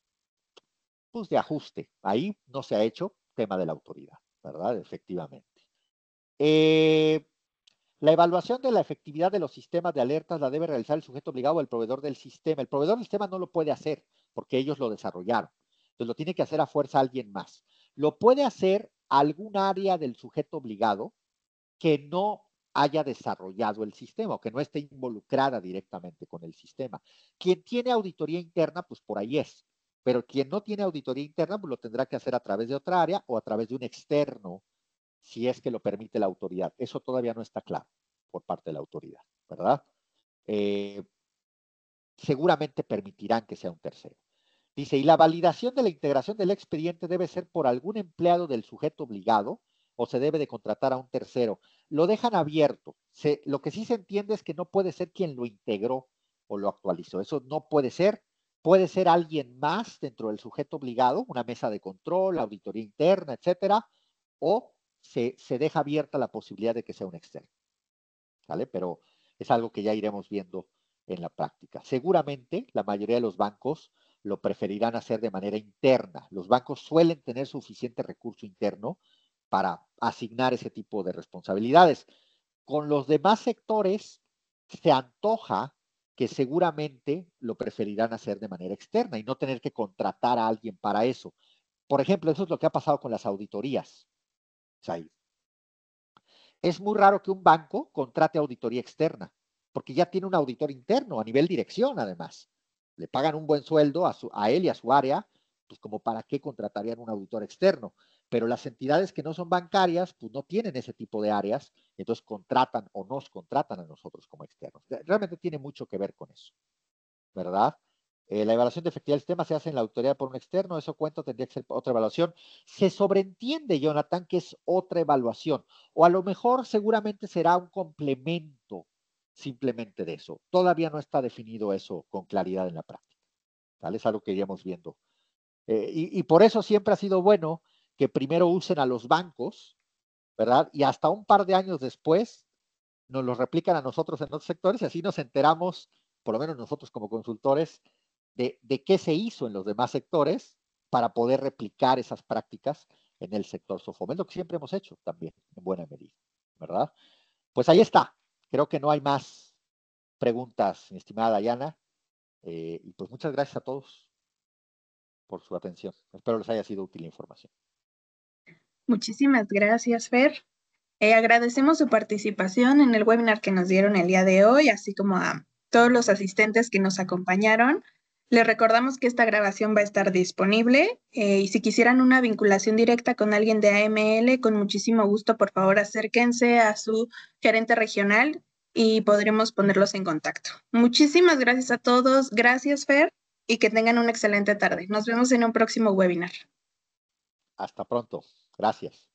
pues, de ajuste. Ahí no se ha hecho tema de la autoridad, ¿verdad? Efectivamente. Eh, la evaluación de la efectividad de los sistemas de alertas la debe realizar el sujeto obligado o el proveedor del sistema. El proveedor del sistema no lo puede hacer porque ellos lo desarrollaron. Entonces lo tiene que hacer a fuerza alguien más. Lo puede hacer algún área del sujeto obligado que no haya desarrollado el sistema o que no esté involucrada directamente con el sistema. Quien tiene auditoría interna, pues por ahí es. Pero quien no tiene auditoría interna, pues lo tendrá que hacer a través de otra área o a través de un externo si es que lo permite la autoridad. Eso todavía no está claro por parte de la autoridad, ¿verdad? Eh, seguramente permitirán que sea un tercero. Dice, y la validación de la integración del expediente debe ser por algún empleado del sujeto obligado o se debe de contratar a un tercero. Lo dejan abierto. lo que sí se entiende es que no puede ser quien lo integró o lo actualizó. Eso no puede ser. Puede ser alguien más dentro del sujeto obligado, una mesa de control, auditoría interna, etcétera, o se, deja abierta la posibilidad de que sea un externo. ¿Sale? Pero es algo que ya iremos viendo en la práctica. Seguramente la mayoría de los bancos lo preferirán hacer de manera interna. Los bancos suelen tener suficiente recurso interno para asignar ese tipo de responsabilidades. Con los demás sectores se antoja que seguramente lo preferirán hacer de manera externa y no tener que contratar a alguien para eso. Por ejemplo, eso es lo que ha pasado con las auditorías. Es muy raro que un banco contrate auditoría externa, porque ya tiene un auditor interno a nivel dirección, además. Le pagan un buen sueldo a, a él y a su área, pues como para qué contratarían un auditor externo. Pero las entidades que no son bancarias, pues no tienen ese tipo de áreas, entonces contratan o nos contratan a nosotros como externos. Realmente tiene mucho que ver con eso, ¿verdad? Eh, la evaluación de efectividad del sistema se hace en la autoridad por un externo, eso cuento, tendría que ser otra evaluación. Se sobreentiende, Jonathan, que es otra evaluación, o a lo mejor seguramente será un complemento simplemente de eso. Todavía no está definido eso con claridad en la práctica. Es algo que iríamos viendo. Eh, y, y por eso siempre ha sido bueno que primero usen a los bancos, ¿verdad? Y hasta un par de años después nos lo replican a nosotros en otros sectores y así nos enteramos, por lo menos nosotros como consultores, de, qué se hizo en los demás sectores para poder replicar esas prácticas en el sector sofomento lo que siempre hemos hecho también, en buena medida, ¿verdad? Pues ahí está. Creo que no hay más preguntas, estimada Diana. Eh, y pues muchas gracias a todos por su atención. Espero les haya sido útil la información. Muchísimas gracias, Fer. Eh, agradecemos su participación en el webinar que nos dieron el día de hoy, así como a todos los asistentes que nos acompañaron. Les recordamos que esta grabación va a estar disponible eh, y si quisieran una vinculación directa con alguien de AML, con muchísimo gusto, por favor, acérquense a su gerente regional y podremos ponerlos en contacto. Muchísimas gracias a todos, gracias Fer y que tengan una excelente tarde. Nos vemos en un próximo webinar. Hasta pronto, gracias.